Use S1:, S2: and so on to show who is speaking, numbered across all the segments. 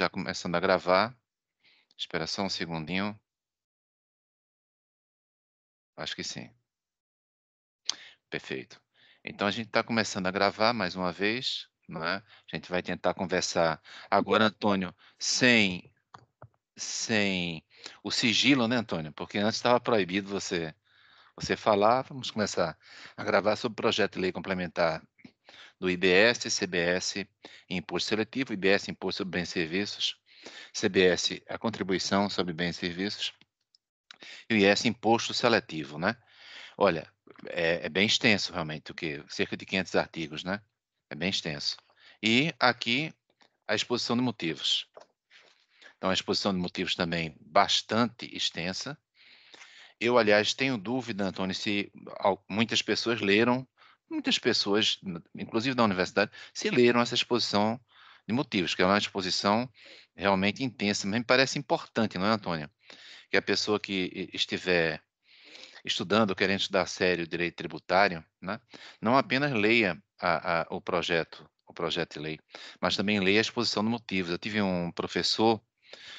S1: já começando a gravar. Espera só um segundinho. Acho que sim. Perfeito. Então a gente está começando a gravar mais uma vez, né? A gente vai tentar conversar agora, Antônio, sem sem o sigilo, né, Antônio? Porque antes estava proibido você você falar. Vamos começar a gravar sobre o projeto de lei complementar do IBS, CBS, Imposto Seletivo, IBS, Imposto sobre Bens e Serviços, CBS, a Contribuição sobre Bens e Serviços, e o IS, Imposto Seletivo, né? Olha, é, é bem extenso realmente, o que cerca de 500 artigos, né? É bem extenso. E aqui a exposição de motivos. Então, a exposição de motivos também bastante extensa. Eu, aliás, tenho dúvida, Antônio, se muitas pessoas leram muitas pessoas, inclusive da universidade, se leram essa exposição de motivos, que é uma exposição realmente intensa, mas me parece importante, não é, Antônia? Que a pessoa que estiver estudando, querendo estudar sério o direito tributário, né, não apenas leia a, a, o projeto, o projeto de lei, mas também leia a exposição de motivos. Eu tive um professor,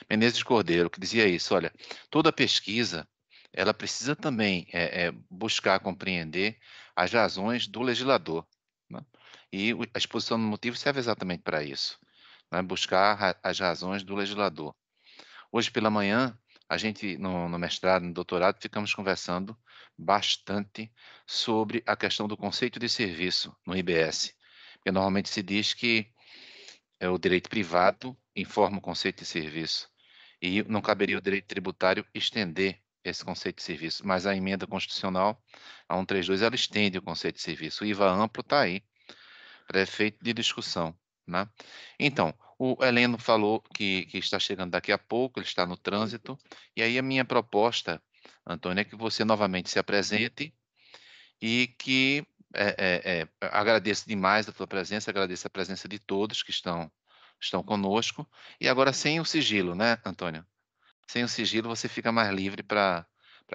S1: Menezes Cordeiro, que dizia isso, olha, toda pesquisa, ela precisa também é, é, buscar compreender as razões do legislador. Né? E a exposição do motivo serve exatamente para isso, né? buscar as razões do legislador. Hoje pela manhã, a gente, no, no, mestrado, no doutorado, ficamos conversando bastante sobre a questão do conceito de serviço no IBS. Porque normalmente se diz que é o direito privado informa o conceito de serviço e não caberia o direito tributário estender esse conceito de serviço, mas a emenda constitucional, a 132, ela estende o conceito de serviço. O IVA amplo está aí, para efeito de discussão. Né? Então, o Heleno falou que, que está chegando daqui a pouco, ele está no trânsito, e aí a minha proposta, Antônio, é que você novamente se apresente e que é, é, é, agradeço demais a tua presença, agradeço a presença de todos que estão, estão conosco. E agora sem o sigilo, né, Antônio? Sem o sigilo, você fica mais livre para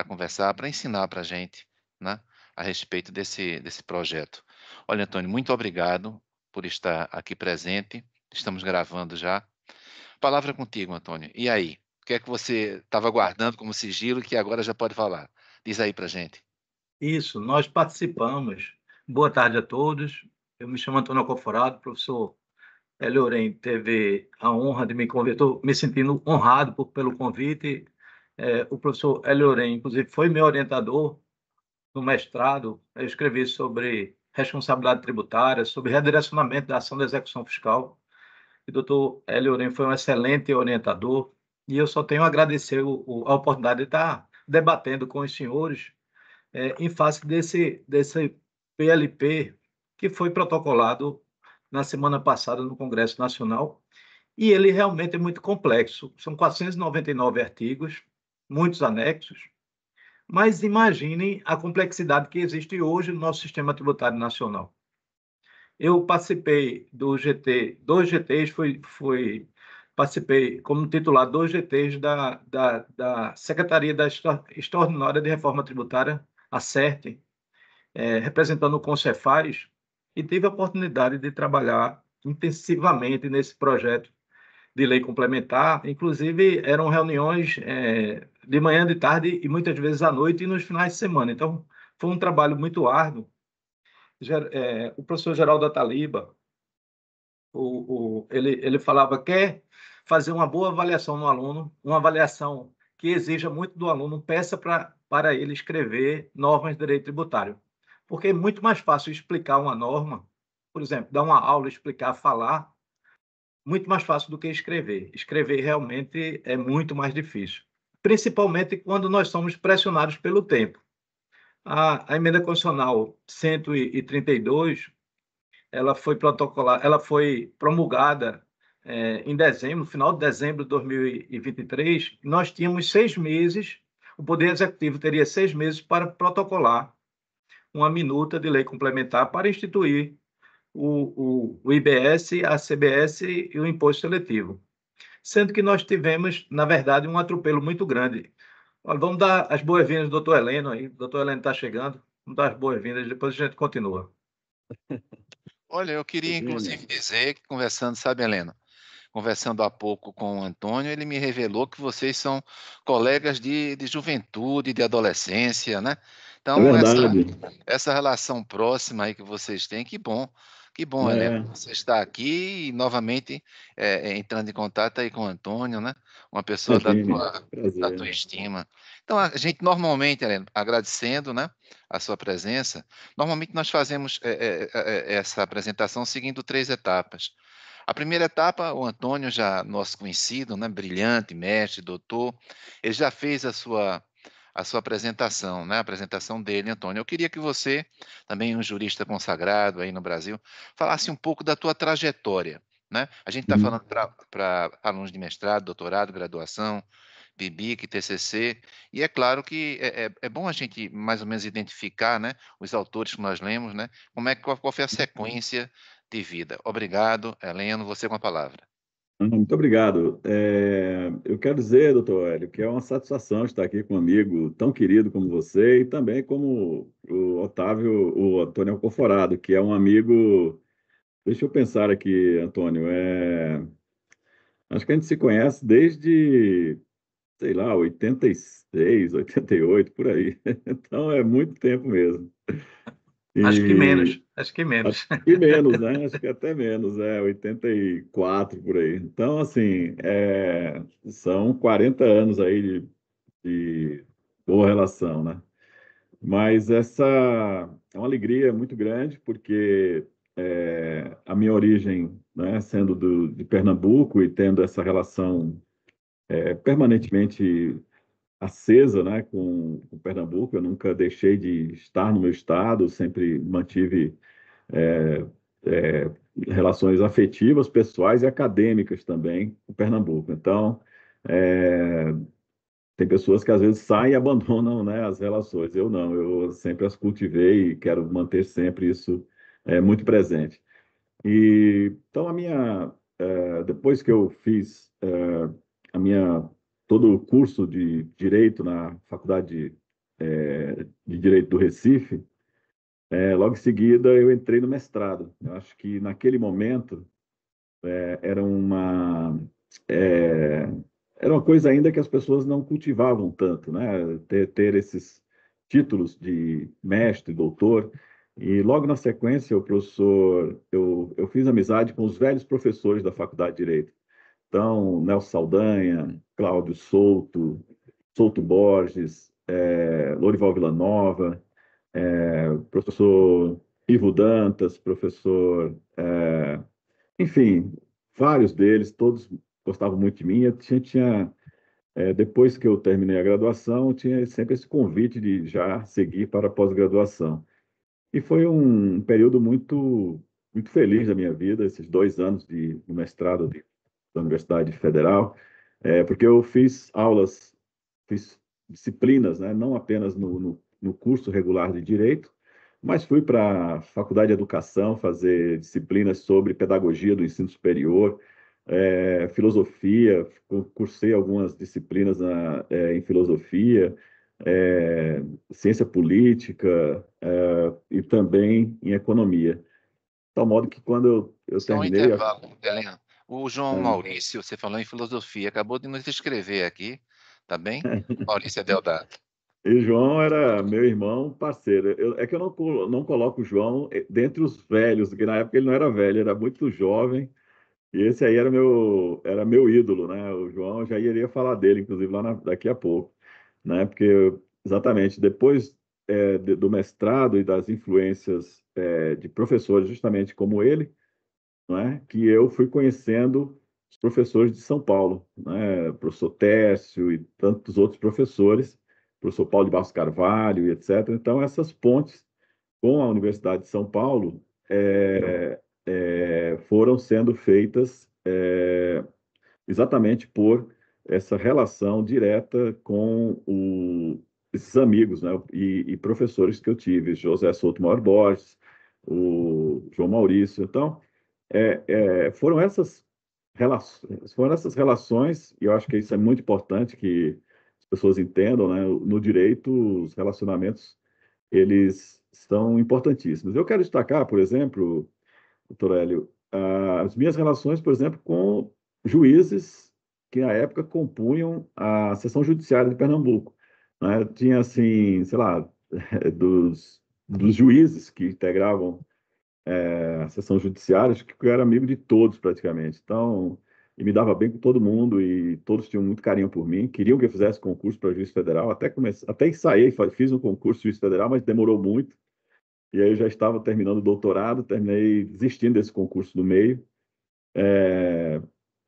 S1: conversar, para ensinar para a gente né, a respeito desse, desse projeto. Olha, Antônio, muito obrigado por estar aqui presente. Estamos gravando já. Palavra é contigo, Antônio. E aí? O que é que você estava guardando como sigilo que agora já pode falar? Diz aí para gente.
S2: Isso, nós participamos. Boa tarde a todos. Eu me chamo Antônio Coforado, professor é, Lorém teve a honra de me convidar, estou me sentindo honrado por, pelo convite. É, o professor Hélio Lorém, inclusive, foi meu orientador no mestrado. Eu escrevi sobre responsabilidade tributária, sobre redirecionamento da ação da execução fiscal. E o doutor Hélio foi um excelente orientador. E eu só tenho a agradecer o, a oportunidade de estar debatendo com os senhores é, em face desse, desse PLP que foi protocolado na semana passada no Congresso Nacional, e ele realmente é muito complexo. São 499 artigos, muitos anexos, mas imaginem a complexidade que existe hoje no nosso sistema tributário nacional. Eu participei do GT, dois GTs, foi foi participei como titular dois GTs da, da, da Secretaria da Extraordinária de Reforma Tributária, a CERT, é, representando o Concefaz, e tive a oportunidade de trabalhar intensivamente nesse projeto de lei complementar. Inclusive, eram reuniões é, de manhã, de tarde e muitas vezes à noite e nos finais de semana. Então, foi um trabalho muito árduo. É, o professor Geraldo Ataliba, o, o, ele, ele falava quer fazer uma boa avaliação no aluno, uma avaliação que exija muito do aluno, peça pra, para ele escrever normas de direito tributário porque é muito mais fácil explicar uma norma, por exemplo, dar uma aula, explicar, falar, muito mais fácil do que escrever. Escrever realmente é muito mais difícil, principalmente quando nós somos pressionados pelo tempo. A, a emenda constitucional 132, ela foi protocolar, ela foi promulgada é, em dezembro, final de dezembro de 2023. Nós tínhamos seis meses, o Poder Executivo teria seis meses para protocolar uma minuta de lei complementar para instituir o, o, o IBS, a CBS e o imposto seletivo. Sendo que nós tivemos, na verdade, um atropelo muito grande. Olha, vamos dar as boas-vindas ao doutor Heleno aí. O doutor Heleno está chegando. Vamos dar as boas-vindas, depois a gente continua.
S1: Olha, eu queria inclusive dizer que conversando, sabe, Helena, conversando há pouco com o Antônio, ele me revelou que vocês são colegas de, de juventude, de adolescência, né? Então, é essa, essa, relação próxima aí que vocês têm, que bom. Que bom, é. né? Você está aqui e novamente é, é, entrando em contato aí com o Antônio, né? Uma pessoa da, tua, da tua estima. Então, a gente normalmente, Helena, agradecendo né, a sua presença, normalmente nós fazemos é é, é, é, essa apresentação seguindo três etapas. A primeira etapa, o Antônio, já nosso conhecido, né, brilhante, mestre, doutor, ele já fez a sua a sua apresentação, né? a apresentação dele, Antônio. Eu queria que você, também um jurista consagrado aí no Brasil, falasse um pouco da tua trajetória. Né? A gente está uhum. falando para alunos de mestrado, doutorado, graduação, PIBIC, TCC, e é claro que é, é, é, bom a gente mais ou menos identificar né, os autores que nós lemos, né, como é, qual, qual foi a uhum. sequência de vida. Obrigado, Heleno, você com a palavra.
S3: Muito obrigado. É, eu quero dizer, doutor Hélio, que é uma satisfação estar aqui com um amigo tão querido como você e também como o Otávio, o Antônio Alcoforado, que é um amigo. Deixa eu pensar aqui, Antônio. É, acho que a gente se conhece desde, sei lá, 86, 88, por aí. Então é muito tempo mesmo.
S1: E... Acho que menos,
S2: acho que menos.
S3: Acho que menos, né? acho que até menos, é 84 por aí. Então, assim, é... são 40 anos aí de, de boa relação, né? Mas essa é uma alegria muito grande, porque é, a minha origem, né, sendo do, de Pernambuco e tendo essa relação é, permanentemente acesa né, com, com Pernambuco. Eu nunca deixei de estar no meu estado, sempre mantive é, é, relações afetivas, pessoais e acadêmicas também com Pernambuco. Então, é, tem pessoas que às vezes saem e abandonam né, as relações. Eu não, eu sempre as cultivei e quero manter sempre isso é, muito presente. E, então, a minha, é, depois que eu fiz é, a minha todo o curso de direito na Faculdade é, de Direito do Recife, é, logo em seguida eu entrei no mestrado. Eu acho que naquele momento é, era uma é, era uma coisa ainda que as pessoas não cultivavam tanto, né? Ter, ter esses títulos de mestre, doutor. E logo na sequência, o professor, eu, eu fiz amizade com os velhos professores da Faculdade de Direito. Então, Nelson Saldanha, Cláudio Souto, Souto Borges, é, Lorival Villanova, é, professor Ivo Dantas, professor. É, enfim, vários deles, todos gostavam muito de mim. Eu tinha, tinha é, depois que eu terminei a graduação, tinha sempre esse convite de já seguir para a pós-graduação. E foi um período muito, muito feliz da minha vida, esses dois anos de mestrado de da Universidade Federal, é, porque eu fiz aulas, fiz disciplinas, né, não apenas no, no, no curso regular de Direito, mas fui para a Faculdade de Educação fazer disciplinas sobre pedagogia do ensino superior, é, filosofia, cursei algumas disciplinas na, é, em filosofia, é, ciência política é, e também em economia. De tal modo que quando eu, eu é terminei... Um intervalo,
S1: a... Helena. O João Maurício, você falou em filosofia, acabou de nos escrever aqui, tá bem? Maurício Deodato.
S3: E João era meu irmão, parceiro. Eu, é que eu não, não coloco o João eh, dentre os velhos, porque na época ele não era velho, era muito jovem. E esse aí era meu, era meu ídolo, né? O João, já iria falar dele, inclusive, lá na, daqui a pouco. Né? Porque, exatamente, depois é, do mestrado e das influências é, de professores, justamente como ele, né, que eu fui conhecendo os professores de São Paulo, né, professor Tércio e tantos outros professores, professor Paulo de Barros Carvalho e etc. Então, essas pontes com a Universidade de São Paulo é, é, foram sendo feitas é, exatamente por essa relação direta com o, esses amigos né, e, e, professores que eu tive, José Souto Maior Borges, o João Maurício. Então, é, é, foram essas relações, foram essas relações, e eu acho que isso é muito importante que as pessoas entendam, né? No direito, os relacionamentos, eles são importantíssimos. Eu quero destacar, por exemplo, doutor Hélio, as minhas relações, por exemplo, com juízes que na época compunham a seção judiciária de Pernambuco. Né? Tinha assim, sei lá, dos, dos juízes que integravam é, sessão judiciária, acho que eu era amigo de todos praticamente. Então, e me dava bem com todo mundo e todos tinham muito carinho por mim. Queriam que eu fizesse concurso para juiz federal, até comecei, até ensaiei, fiz um concurso de juiz federal, mas demorou muito. E aí eu já estava terminando o doutorado, terminei desistindo desse concurso no meio. É,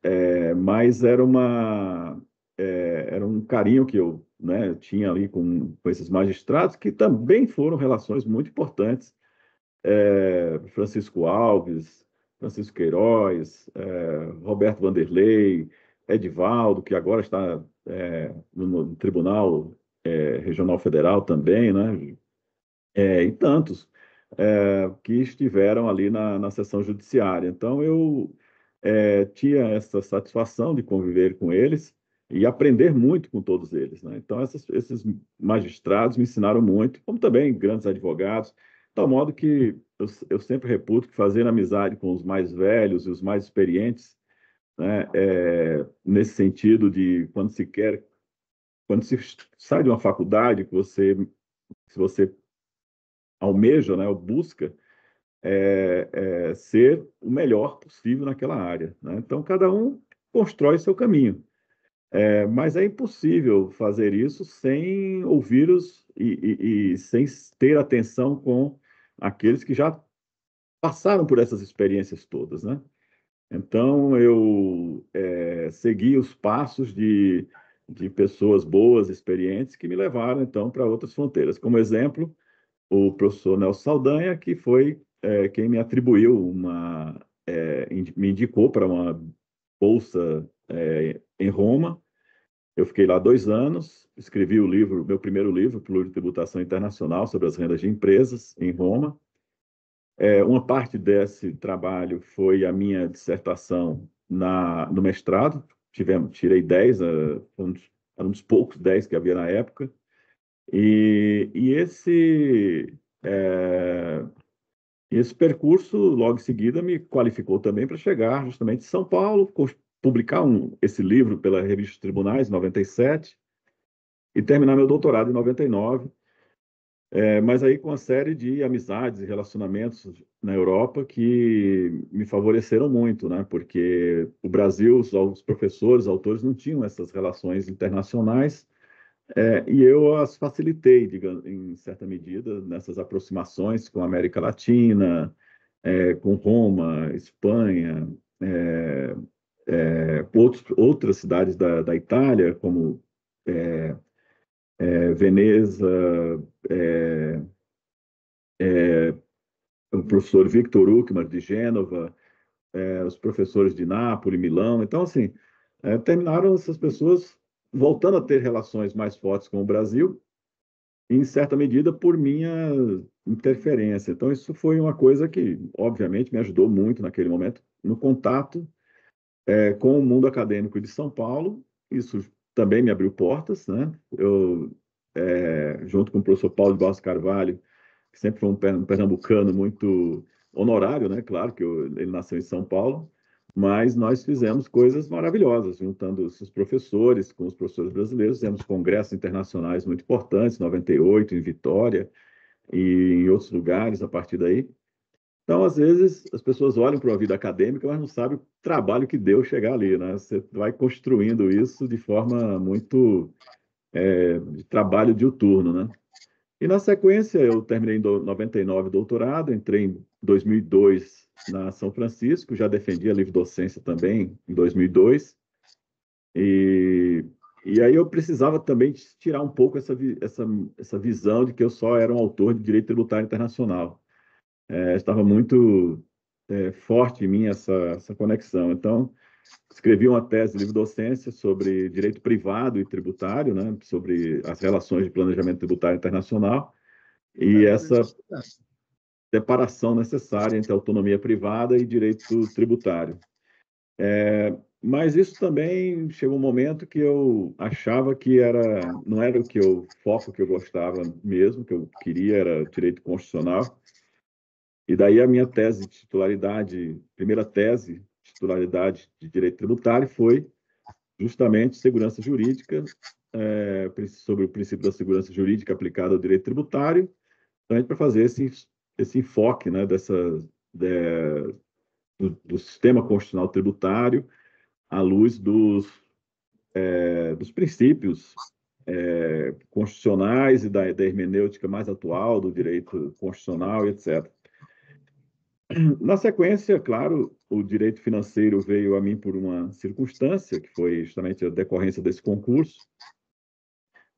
S3: é, mas era uma é, era um carinho que eu, né, eu tinha ali com, com esses magistrados que também foram relações muito importantes é, Francisco Alves, Francisco Queiroz, é, Roberto Vanderlei, Edivaldo, que agora está é, no, no, Tribunal é, Regional Federal também, né? É, e tantos é, que estiveram ali na, na sessão judiciária. Então, eu tinha essa satisfação de conviver com eles e aprender muito com todos eles. Né? Então, essas, esses magistrados me ensinaram muito, como também grandes advogados, Tal modo que eu, eu sempre reputo que fazer amizade com os mais velhos e os mais experientes, né, é, nesse sentido de quando se quer, quando se sai de uma faculdade, que você, se você almeja, né, ou busca, é, é, ser o melhor possível naquela área. Né? Então, cada um constrói seu caminho. É, mas é impossível fazer isso sem ouvir os e, e, e, sem ter atenção com aqueles que já passaram por essas experiências todas, né? Então, eu é, segui os passos de, de pessoas boas, experientes, que me levaram, então, para outras fronteiras. Como exemplo, o professor Nelson Saldanha, que foi é, quem me atribuiu uma... É, me indicou para uma bolsa é, em Roma, eu fiquei lá dois anos, escrevi o livro, meu primeiro livro, Pluro Tributação Internacional sobre as rendas de empresas, em Roma. É, uma parte desse trabalho foi a minha dissertação na, no mestrado. Tivemos, tirei 10, uh, eh, um, eram uns poucos 10 que havia na época. E, e esse, é, esse percurso, logo em seguida, me qualificou também para chegar justamente em São Paulo, publicar um, esse livro pela revista Tribunais, em 97, e terminar meu doutorado em 99. É, mas aí com uma série de amizades e relacionamentos na Europa que me favoreceram muito, né? Porque o Brasil, os, os professores, os autores não tinham essas relações internacionais é, e eu as facilitei, digamos, em certa medida, nessas aproximações com a América Latina, é, com Roma, Espanha, é, é, outros, outras cidades da, da Itália, como é, é Veneza, é, é, o professor Victor Uckmann de Gênova, os professores de Nápoles, Milão. Então, assim, terminaram essas pessoas voltando a ter relações mais fortes com o Brasil, em certa medida por minha interferência. Então, isso foi uma coisa que, obviamente, me ajudou muito naquele momento, no contato é, com o mundo acadêmico de São Paulo. Isso também me abriu portas, né? Eu, é, junto com o professor Paulo de Barros Carvalho, que sempre foi um pernambucano muito honorário, né? Claro que eu, ele nasceu em São Paulo, mas nós fizemos coisas maravilhosas, juntando os professores com os professores brasileiros, fizemos congressos internacionais muito importantes, 98 em Vitória e em outros lugares a partir daí. Então, às vezes, as pessoas olham para uma vida acadêmica, mas não sabem o trabalho que deu chegar ali. Né? Você vai construindo isso de forma muito é, de trabalho diuturno. Né? E, na sequência, eu terminei em 99 doutorado, entrei em 2002 na São Francisco, já defendi a livre-docência também em 2002. E, e aí eu precisava também tirar um pouco essa, essa, essa visão de que eu só era um autor de direito tributário internacional é, estava muito é, forte em mim essa, essa conexão. Então, escrevi uma tese de docência sobre direito privado e tributário, né, sobre as relações de planejamento tributário internacional e é, essa é separação necessária entre autonomia privada e direito tributário. É, mas isso também chegou um momento que eu achava que era não era o que eu foco que eu gostava mesmo, que eu queria era direito constitucional e daí a minha tese de titularidade, primeira tese de titularidade de direito tributário foi justamente segurança jurídica, é, sobre o princípio da segurança jurídica aplicada ao direito tributário, para fazer esse, esse enfoque né, dessa, de, do, do, sistema constitucional tributário à luz dos, é, dos princípios é, constitucionais e da, da hermenêutica mais atual do direito constitucional, etc. Na sequência, claro, o direito financeiro veio a mim por uma circunstância, que foi justamente a decorrência desse concurso.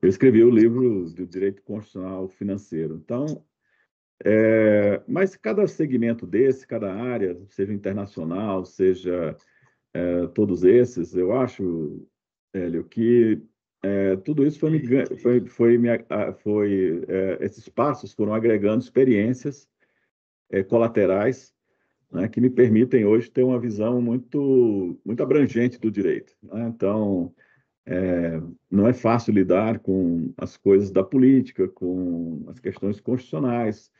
S3: Eu escrevi o livro de direito constitucional financeiro. Então, é, mas cada segmento desse, cada área, seja internacional, seja é, todos esses, eu acho, Hélio, que é, tudo isso foi, me, foi, foi, me, foi é, esses passos foram agregando experiências é, colaterais né, que me permitem hoje ter uma visão muito, muito abrangente do direito. Né? Então, é, não é fácil lidar com as coisas da política, com as questões constitucionais,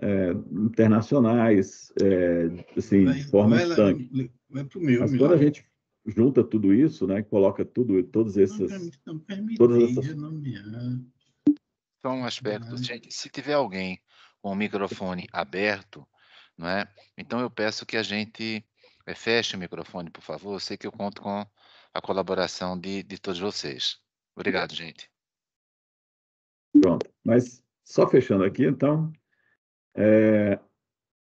S3: é, internacionais, é, assim, vai, de forma estanque. Mas quando a gente junta tudo isso, né, coloca tudo, todas essas, não, não todas essas...
S1: Só um aspecto, gente, se tiver alguém com o microfone aberto, não é? Então eu peço que a gente é, feche o microfone, por favor. Eu sei que eu conto com a colaboração de, de todos vocês. Obrigado, gente.
S3: Pronto. Mas só fechando aqui, então. É,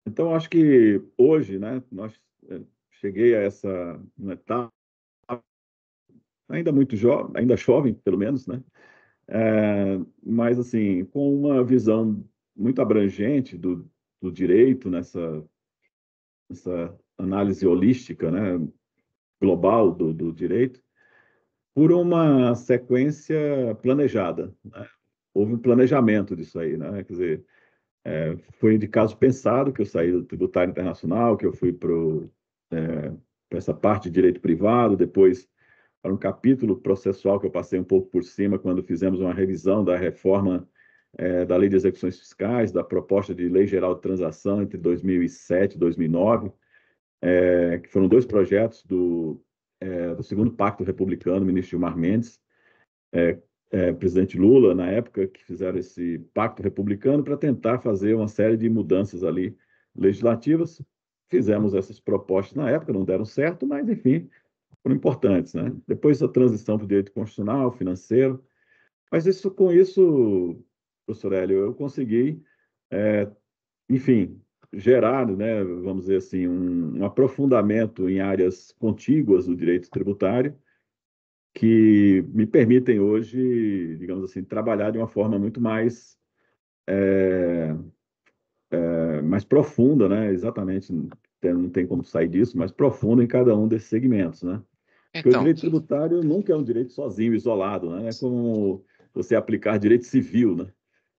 S3: então, acho que hoje, né, nós é, cheguei a essa etapa, ainda muito jovem, ainda jovem, pelo menos, né? É, mas, assim, com uma visão muito abrangente do, do direito nessa, nessa análise holística, né, global do, do direito, por uma sequência planejada. Né? Houve um planejamento disso aí, né? Quer dizer, é, foi de caso pensado que eu saí do tributário internacional, que eu fui para é, essa parte de direito privado, depois para um capítulo processual que eu passei um pouco por cima quando fizemos uma revisão da reforma é, da Lei de Execuções Fiscais, da proposta de Lei Geral de Transação entre 2007 e 2009, é, que foram dois projetos do, é, do segundo Pacto Republicano, ministro Gilmar Mendes, é, é, presidente Lula, na época, que fizeram esse Pacto Republicano para tentar fazer uma série de mudanças ali legislativas. Fizemos essas propostas na época, não deram certo, mas, enfim, foram importantes. Né? Depois a transição para o direito constitucional, financeiro, mas isso, com isso, professor Hélio, eu consegui, é, enfim, gerar, né, vamos dizer assim, um, um aprofundamento em áreas contíguas do direito tributário que me permitem hoje, digamos assim, trabalhar de uma forma muito mais é, é, mais profunda, né? Exatamente, não tem como sair disso, mas profunda em cada um desses segmentos, né? Porque o então. direito tributário nunca é um direito sozinho, isolado, né? É como você aplicar direito civil, né?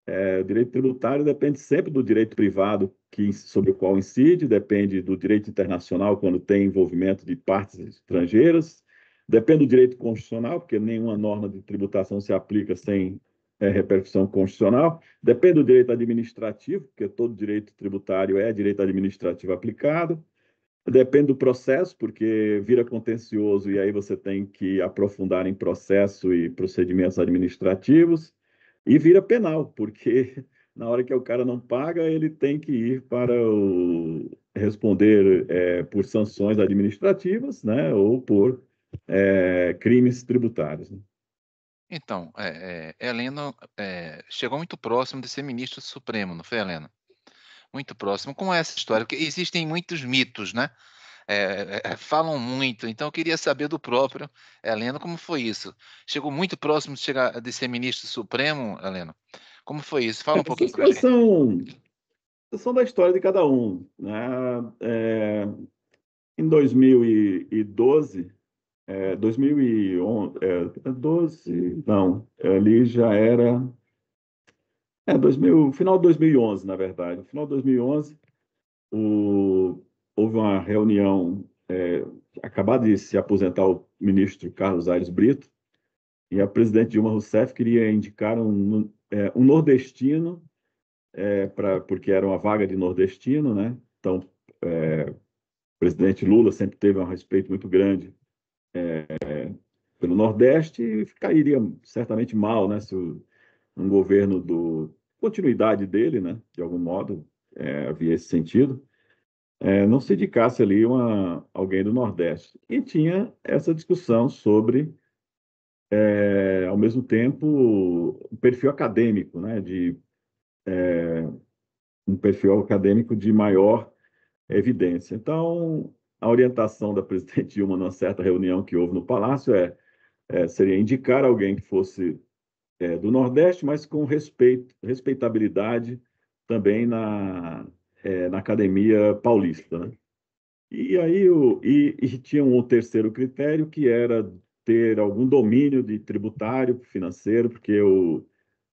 S3: É, o direito tributário depende sempre do direito privado que, sobre o qual incide, depende do direito internacional quando tem envolvimento de partes estrangeiras, depende do direito constitucional, porque nenhuma norma de tributação se aplica sem é, repercussão constitucional, depende do direito administrativo, porque todo direito tributário é direito administrativo aplicado, Depende do processo, porque vira contencioso e aí você tem que aprofundar em processo e procedimentos administrativos. E vira penal, porque na hora que o cara não paga, ele tem que ir para o, responder é, por sanções administrativas né, ou por é, crimes tributários. Né?
S1: Então, é, é Helena é, chegou muito próximo de ser ministra do Supremo, não foi, Helena? Muito próximo. Como é essa história? Porque existem muitos mitos, né? é, falam muito. Então, eu queria saber do próprio Heleno como foi isso. Chegou muito próximo de, chegar, de ser ministro supremo, Heleno? Como foi isso? Fala é, um pouquinho. Essas
S3: são, são da história de cada um. Né? É, em 2012, é, 2011, é, 12, não, ali já era é, 2000, final de 2011, na verdade. No final de 2011, o houve uma reunião, é, acabado de se aposentar o ministro Carlos Aires Brito, e a presidente Dilma Rousseff queria indicar um, é, um nordestino, é, pra, porque era uma vaga de nordestino, né? Então, é, o presidente Lula sempre teve um respeito muito grande é, pelo Nordeste e ficaria certamente mal, né? Se o, um governo do continuidade dele, né? De algum modo é, havia esse sentido é, não se indicasse ali uma, alguém do Nordeste. E tinha essa discussão sobre, é, ao mesmo tempo, o perfil acadêmico, né, de, é, um perfil acadêmico de maior evidência. Então, a orientação da presidente Dilma numa certa reunião que houve no Palácio é, é seria indicar alguém que fosse é, do Nordeste, mas com respeito, respeitabilidade também na, é, na Academia Paulista. Né? E aí o, e, e tinha um terceiro critério que era ter algum domínio de tributário, financeiro, porque o,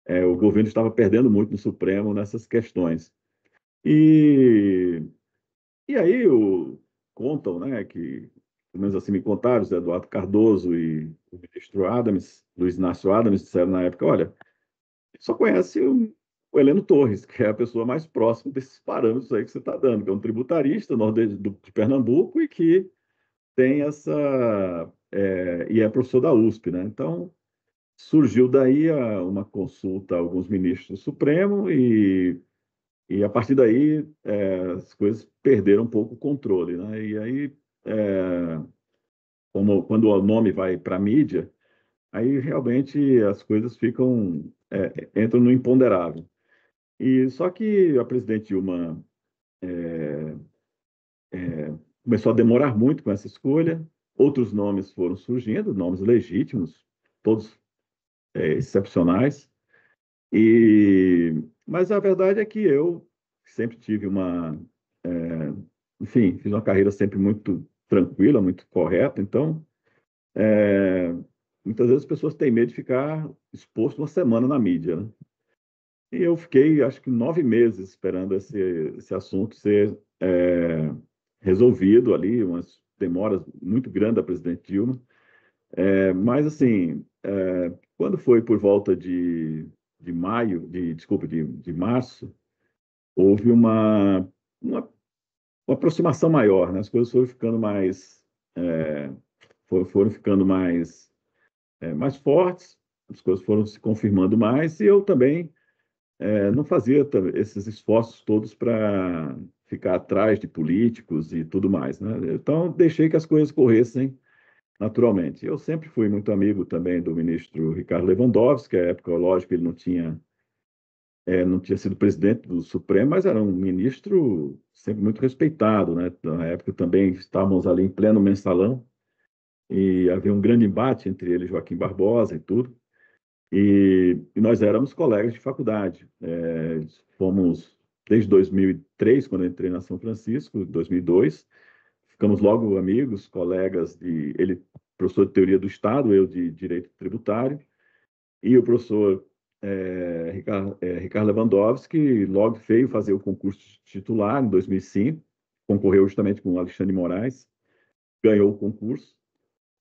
S3: é, o governo estava perdendo muito no Supremo nessas questões. E, e aí o, contam, né, que, pelo menos assim me contaram, Zé Eduardo Cardoso e o ministro Adams, Luiz Inácio Adams, disseram na época, olha, só conhece o Heleno Torres, que é a pessoa mais próxima desses parâmetros aí que você está dando, que é um tributarista de Pernambuco e que tem essa. É, e é professor da USP, né? Então, surgiu daí a, ah, uma consulta a alguns ministros do Supremo e, e a partir daí é, as coisas perderam um pouco o controle, né? E aí, é, como, quando o nome vai para a mídia, aí realmente as coisas ficam é, entram no imponderável. E só que a presidente Dilma é, é, começou a demorar muito com essa escolha. Outros nomes foram surgindo, nomes legítimos, todos é, excepcionais. E mas a verdade é que eu sempre tive uma, enfim, fiz uma carreira sempre muito tranquila, muito correta. Então, muitas vezes as pessoas têm medo de ficar exposto uma semana na mídia. Né? E eu fiquei, acho que, nove meses esperando esse, esse assunto ser é, resolvido ali, umas demoras muito grandes da presidente Dilma. É, mas, assim, é, quando foi por volta de, de maio, de, desculpa, de, de março, houve uma, uma, uma, aproximação maior, né? as coisas foram ficando mais. É, foram, foram ficando mais, é, mais fortes, as coisas foram se confirmando mais, e eu também é, não fazia esses esforços todos para ficar atrás de políticos e tudo mais. Né? Então, deixei que as coisas corressem naturalmente. Eu sempre fui muito amigo também do ministro Ricardo Lewandowski, à época, lógico, ele não tinha, é, não tinha sido presidente do Supremo, mas era um ministro sempre muito respeitado. Né? Na época também estávamos ali em pleno mensalão e havia um grande embate entre ele e Joaquim Barbosa e tudo. E, e nós éramos colegas de faculdade. É, fomos desde 2003, quando eu entrei na São Francisco, 2002. Ficamos logo amigos, colegas. De, ele, professor de Teoria do Estado, eu de Direito Tributário. E o professor é, Ricardo, é, Ricardo Lewandowski logo veio fazer o concurso titular em 2005. Concorreu justamente com Alexandre Moraes. Ganhou o concurso.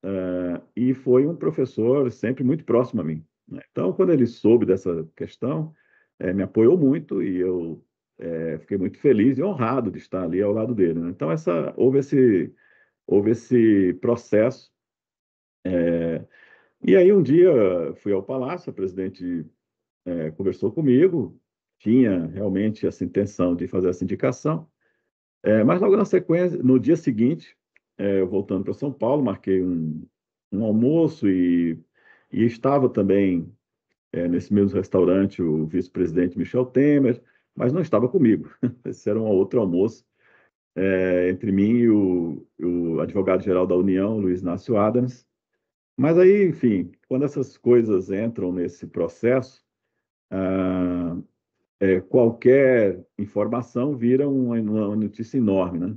S3: Uh, e foi um professor sempre muito próximo a mim. Né? Então, quando ele soube dessa questão, é, me apoiou muito e eu é, fiquei muito feliz e honrado de estar ali ao lado dele. Né? Então, essa, houve, esse, houve esse processo. É, e aí, um dia, fui ao palácio, o presidente conversou comigo, tinha realmente essa intenção de fazer essa indicação, mas logo na sequência, no dia seguinte, voltando para São Paulo, marquei um, um almoço e e estava também é, nesse mesmo restaurante o vice-presidente Michel Temer, mas não estava comigo. Esse era um outro almoço é, entre mim e o, o advogado-geral da União, Luiz Inácio Adams. Mas aí, enfim, quando essas coisas entram nesse processo, ah, é, qualquer informação vira uma, uma notícia enorme, né?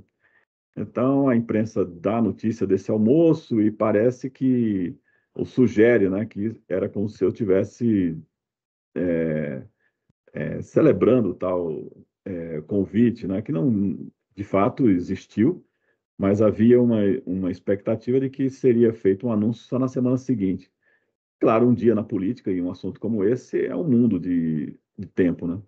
S3: Então, a imprensa dá notícia desse almoço e parece que sugere né, que era como se eu tivesse é, é, celebrando tal é, convite, né, que não de fato existiu, mas havia uma, uma expectativa de que seria feito um anúncio só na semana seguinte. Claro, um dia na política e um assunto como esse é um mundo de, de tempo, né?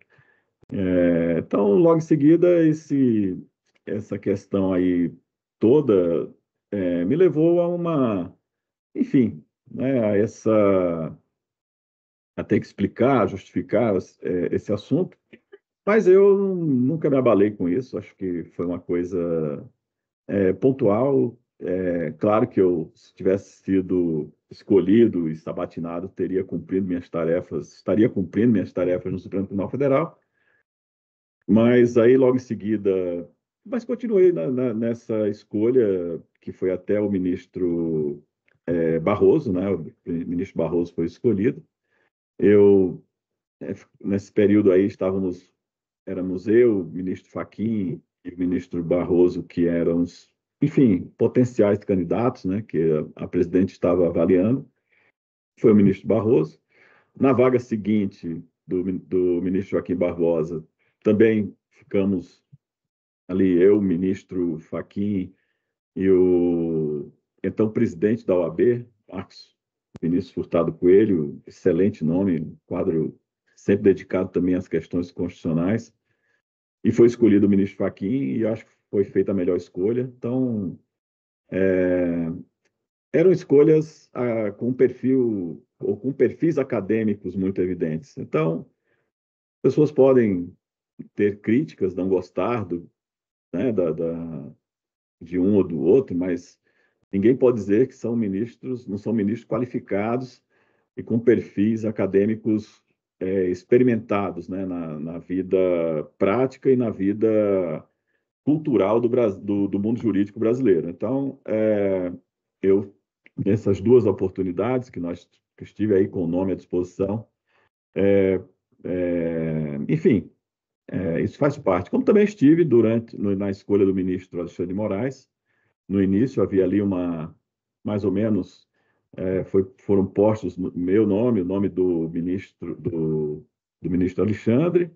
S3: É, então, logo em seguida, esse, essa questão aí toda é, me levou a uma, enfim, né, a essa até ter que explicar, justificar é, esse assunto, mas eu nunca me abalei com isso. Acho que foi uma coisa é, pontual. É, claro que eu, se tivesse sido escolhido e sabatinado, teria cumprido minhas tarefas, estaria cumprindo minhas tarefas no Supremo Tribunal Federal. Mas aí, logo em seguida, mas continuei na, na, nessa escolha que foi até o ministro é, Barroso, né? O ministro Barroso foi escolhido. Eu eh, nesse período aí estávamos éramos eu, o ministro Faquin e o ministro Barroso que eram os, enfim, potenciais candidatos, né, que a, a presidente estava avaliando. Foi o ministro Barroso. Na vaga seguinte do, do ministro Joaquim Barbosa, também ficamos ali eu, o ministro Faquin e o então presidente da OAB, Marcos Vinícius Furtado Coelho, excelente nome, quadro sempre dedicado também às questões constitucionais. E foi escolhido o ministro Faquim e acho que foi feita a melhor escolha. Então, é, eram escolhas ah, com perfil ou com perfis acadêmicos muito evidentes. Então, pessoas podem ter críticas, não gostar do, né, da, da, de um ou do outro, mas Ninguém pode dizer que são ministros, não são ministros qualificados e com perfis acadêmicos é, experimentados né, na, na, vida prática e na vida cultural do, do, do mundo jurídico brasileiro. Então, é, eu, nessas duas oportunidades que nós que estive aí com o nome à disposição, é, é enfim, é, isso faz parte. Como também estive durante na escolha do ministro Alexandre de Moraes, no início havia ali uma, mais ou menos, é, foi, foram postos no meu nome, o nome do ministro, do, do ministro Alexandre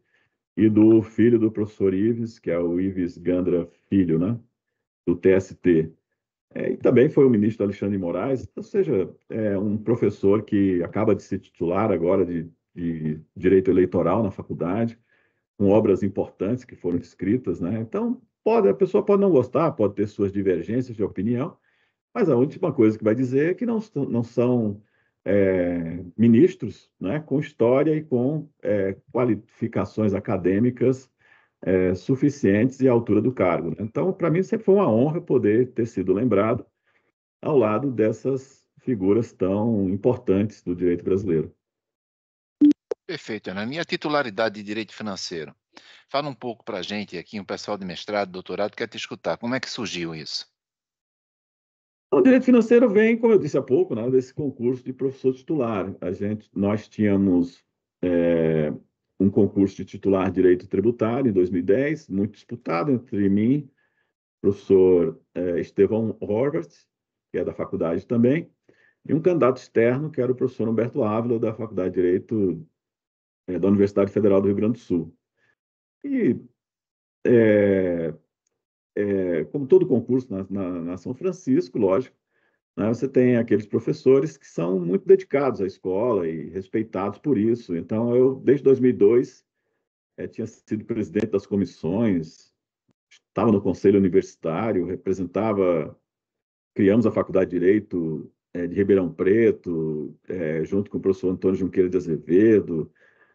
S3: e do filho do professor Ives, que é o Ives Gandra Filho, né? Do TST. É, e também foi o ministro Alexandre Moraes, ou seja, é um professor que acaba de se titular agora de, de direito eleitoral na faculdade, com obras importantes que foram escritas, né? Então, Pode, a pessoa pode não gostar, pode ter suas divergências de opinião, mas a última coisa que vai dizer é que não, não são é, ministros né, com história e com é, qualificações acadêmicas é, suficientes e à altura do cargo. Né? Então, para mim, sempre foi uma honra poder ter sido lembrado ao lado dessas figuras tão importantes do direito brasileiro.
S1: Perfeito, Ana. Minha titularidade de direito financeiro Fala um pouco para a gente aqui, o um pessoal de mestrado, doutorado quer te escutar. Como é que surgiu isso?
S3: O direito financeiro vem, como eu disse há pouco, né, desse concurso de professor titular. A gente, nós tínhamos é, um concurso de titular de direito tributário em 2010, muito disputado entre mim, professor é, Estevão Horvath, que é da faculdade também, e um candidato externo, que era o professor Humberto Ávila, da Faculdade de Direito é, da Universidade Federal do Rio Grande do Sul. E, é, é, como todo concurso na, na, na São Francisco, lógico, né, você tem aqueles professores que são muito dedicados à escola e respeitados por isso. Então, eu, desde 2002, é, tinha sido presidente das comissões, estava no conselho universitário, representava, criamos a Faculdade de Direito é, de Ribeirão Preto, é, junto com o professor Antônio Junqueira de Azevedo.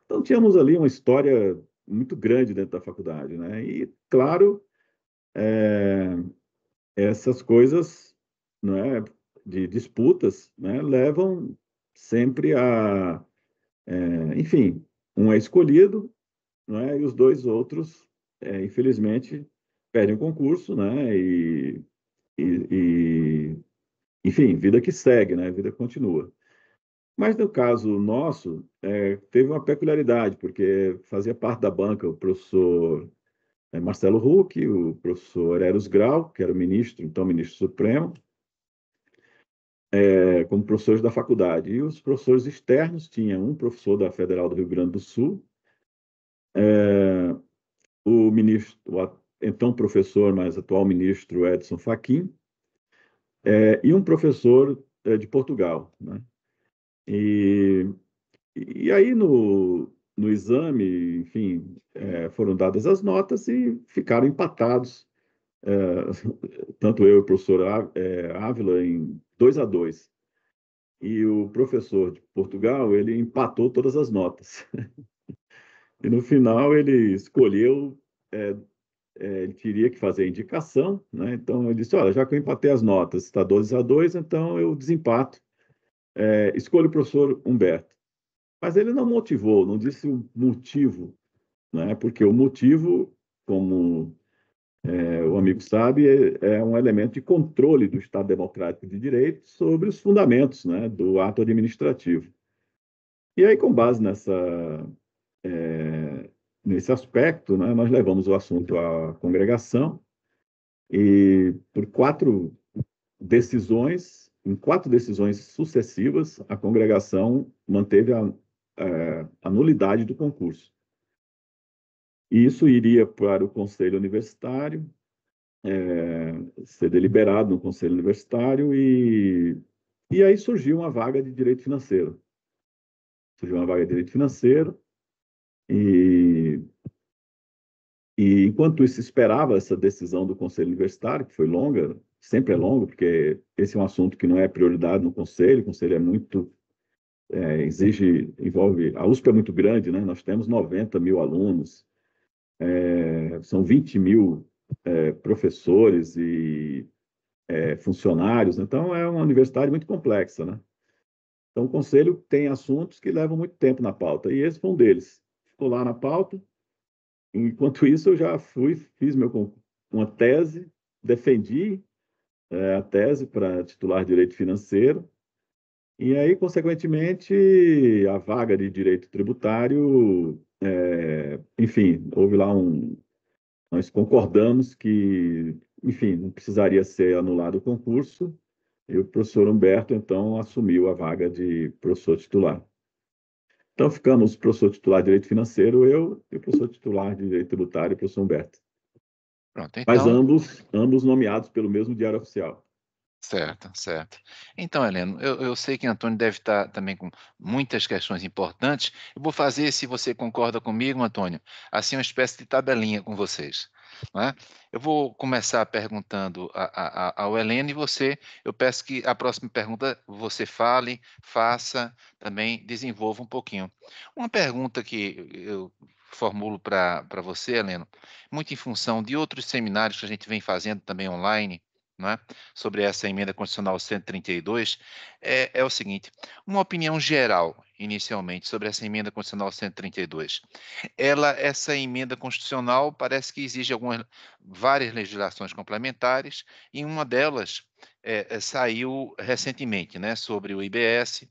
S3: Então, tínhamos ali uma história muito grande dentro da faculdade, né? E, claro, é, essas coisas é, de disputas né, levam sempre a, é, enfim, um é escolhido é, e os dois outros, é, infelizmente, perdem o concurso, né? E, e, e, enfim, vida que segue, né? Vida continua. Mas no caso nosso, é, teve uma peculiaridade, porque fazia parte da banca o professor é, Marcelo Huck, o professor Eros Grau, que era o ministro, então ministro supremo, é, como professores da faculdade. E os professores externos tinha um professor da Federal do Rio Grande do Sul, é, o ministro, o então professor, mas atual ministro Edson Fachin, é, e um professor é, de Portugal, né? E, e aí no, no exame, enfim, é, foram dadas as notas e ficaram empatados, é, tanto eu e o professor eh, Ávila, em 2 a 2 E o professor de Portugal, ele empatou todas as notas. e no final ele escolheu, é, ele teria que fazer a indicação, né? Então ele disse, olha, já que eu empatei as notas, está 2 a 2 então eu desempato é, escolha o professor Humberto. Mas ele não motivou, não disse o motivo, né? porque o motivo, como é, o amigo sabe, é, é, um elemento de controle do Estado Democrático de Direito sobre os fundamentos né, do ato administrativo. E aí, com base nessa, é, nesse aspecto, né, nós levamos o assunto à congregação e, por quatro decisões, em quatro decisões sucessivas, a congregação manteve a, a, é, a nulidade do concurso. E isso iria para o Conselho Universitário, é, ser deliberado no Conselho Universitário, e, e aí surgiu uma vaga de direito financeiro. Surgiu uma vaga de direito financeiro, e, e enquanto isso esperava essa decisão do Conselho Universitário, que foi longa, sempre é longo, porque esse é um assunto que não é prioridade no conselho, o conselho é muito é, exige, envolve, a USP é muito grande, né? Nós temos 90 mil alunos, é, são 20 mil é, professores e é, funcionários, então é uma universidade muito complexa, né? Então o conselho tem assuntos que levam muito tempo na pauta e esse foi um deles. Ficou lá na pauta. Enquanto isso eu já fui, fiz meu uma tese, defendi é, a tese para titular de direito financeiro. E aí, consequentemente, a vaga de direito tributário, é, enfim, houve lá um. Nós concordamos que, enfim, não precisaria ser anulado o concurso, e o professor Humberto, então, assumiu a vaga de professor titular. Então, ficamos professor titular de Direito Financeiro, eu, e o professor titular de Direito Tributário, professor Humberto.
S1: Pronto, então... Mas ambos, ambos nomeados pelo mesmo Diário Oficial. Certo, certo. Então, Heleno, eu, eu, sei que Antônio deve estar tá também com muitas questões importantes. Eu vou fazer, se você concorda comigo, Antônio, assim uma espécie de tabelinha com vocês. É? Eu vou começar perguntando a, a, ao Heleno e você, eu peço que a próxima pergunta você fale, faça, também desenvolva um pouquinho. Uma pergunta que eu formulo para você, Helena, muito em função de outros seminários que a gente vem fazendo também online, é? sobre essa emenda constitucional 132, é, é o seguinte: uma opinião geral, inicialmente, sobre essa emenda constitucional 132. Ela, essa emenda constitucional parece que exige algumas, várias legislações complementares, e uma delas é, é saiu recentemente né, sobre o IBS,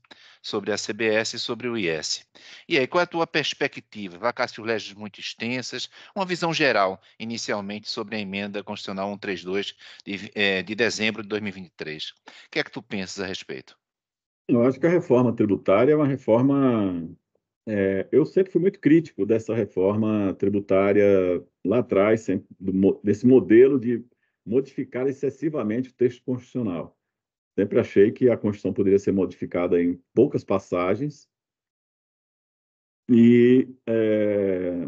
S1: sobre a CBS e sobre o IS. E aí, qual é a tua perspectiva? Vacácio legis muito extensas, uma visão geral, inicialmente, sobre a emenda constitucional 132 de, é, de dezembro de 2023. O que é que tu pensas a respeito?
S3: Eu acho que a reforma tributária é uma reforma. É, eu sempre fui muito crítico dessa reforma tributária lá atrás, sempre, do, desse modelo de modificar excessivamente o texto constitucional. Sempre achei que a Constituição poderia ser modificada em poucas passagens e, é,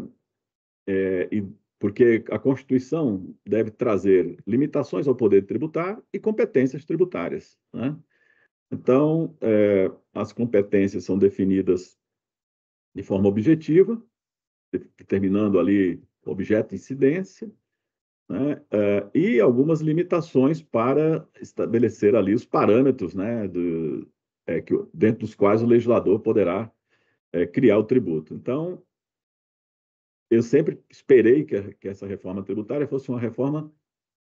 S3: é, e porque a Constituição deve trazer limitações ao poder tributário e competências tributárias. Né? Então, é, as competências são definidas de forma objetiva, determinando ali objeto e incidência, né, uh, e algumas limitações para estabelecer ali os parâmetros né, do, é, que, dentro dos quais o legislador poderá é, criar o tributo. Então, eu sempre esperei que, a, que essa reforma tributária fosse uma reforma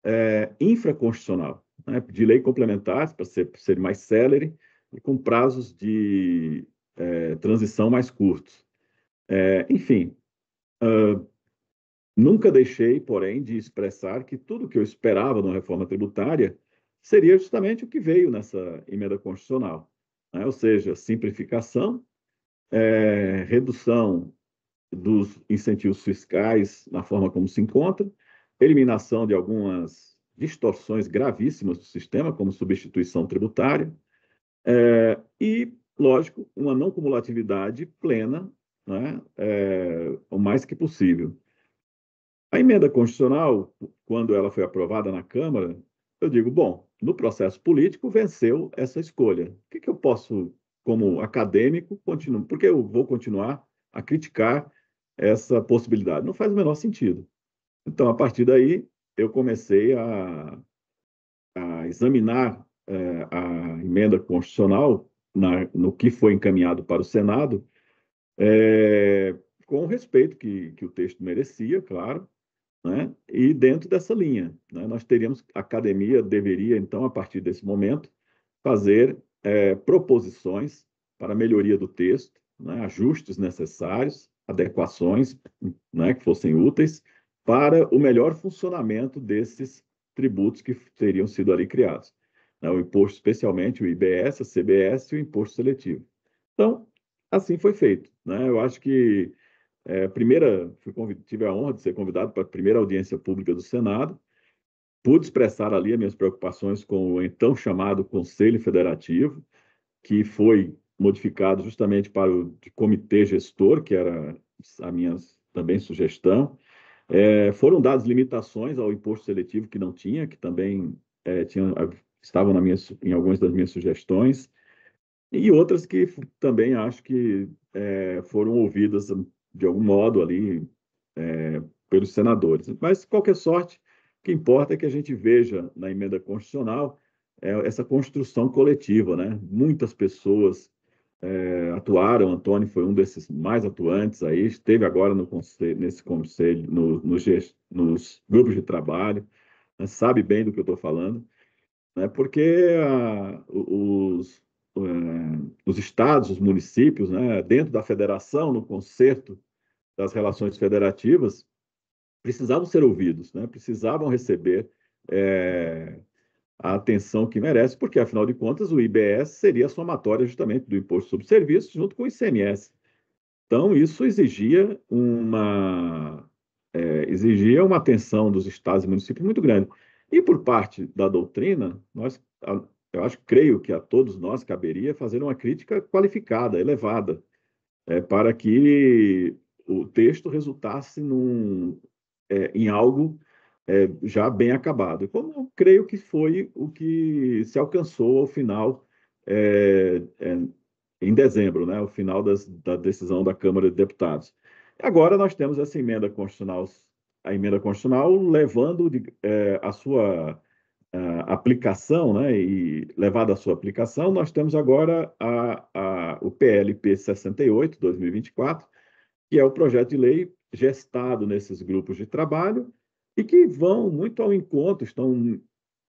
S3: é, infraconstitucional, né, de lei complementar, para ser, ser, mais célere, e com prazos de é, transição mais curtos. É, enfim, uh, Nunca deixei, porém, de expressar que tudo o que eu esperava de reforma tributária seria justamente o que veio nessa emenda constitucional, né? ou seja, simplificação, é, redução dos incentivos fiscais na forma como se encontra, eliminação de algumas distorções gravíssimas do sistema, como substituição tributária, é, e, lógico, uma não cumulatividade plena, né? é, o mais que possível. A emenda constitucional, quando ela foi aprovada na Câmara, eu digo, bom, no processo político venceu essa escolha. O que, que eu posso, como acadêmico, continuar? Porque eu vou continuar a criticar essa possibilidade. Não faz o menor sentido. Então, a partir daí, eu comecei a, a examinar eh, a emenda constitucional na, no que foi encaminhado para o Senado, eh, com o respeito que, que o texto merecia, claro, né? E dentro dessa linha, né, nós teríamos, a academia deveria, então, a partir desse momento, fazer é, proposições para melhoria do texto, né, ajustes necessários, adequações né, que fossem úteis para o melhor funcionamento desses tributos que teriam sido ali criados. Né, o imposto, especialmente o IBS, a CBS e o imposto seletivo. Então, assim foi feito. Né. Eu acho que é, primeira, tive a honra de ser convidado para a primeira audiência pública do Senado. Pude expressar ali as minhas preocupações com o então chamado Conselho Federativo, que foi modificado justamente para o comitê gestor, que era a minha também sugestão. É, foram dadas limitações ao imposto seletivo que não tinha, que também é, tinha, estavam na minha, em algumas das minhas sugestões, e outras que também acho que é, foram ouvidas de algum modo ali é, pelos senadores. Mas, qualquer sorte, o que importa é que a gente veja na emenda constitucional é, essa construção coletiva. Né? Muitas pessoas é, atuaram, Antônio foi um desses mais atuantes aí, esteve agora no conselho, nesse conselho, no, no, nos grupos de trabalho, né? sabe bem do que eu estou falando, né? porque a, ah, os, eh, os estados, os municípios, né, dentro da federação, no conserto das relações federativas, precisavam ser ouvidos, né, precisavam receber é, a atenção que merece, porque, afinal de contas, o IBS seria a somatória justamente do Imposto sobre Serviços junto com o ICMS. Então, isso exigia uma, é, exigia uma atenção dos estados e municípios muito grande. E por parte da doutrina, nós eu acho, creio que a todos nós caberia fazer uma crítica qualificada, elevada, é, para que o texto resultasse num, é, em algo é, já bem acabado. Como eu creio que foi o que se alcançou ao final, em dezembro, né, o final das, da decisão da Câmara de Deputados. Agora nós temos essa emenda constitucional, a emenda constitucional levando de, a sua aplicação né, e levado à sua aplicação, nós temos agora a, a, o PLP 68, 2024, que é o projeto de lei gestado nesses grupos de trabalho e que vão muito ao encontro, estão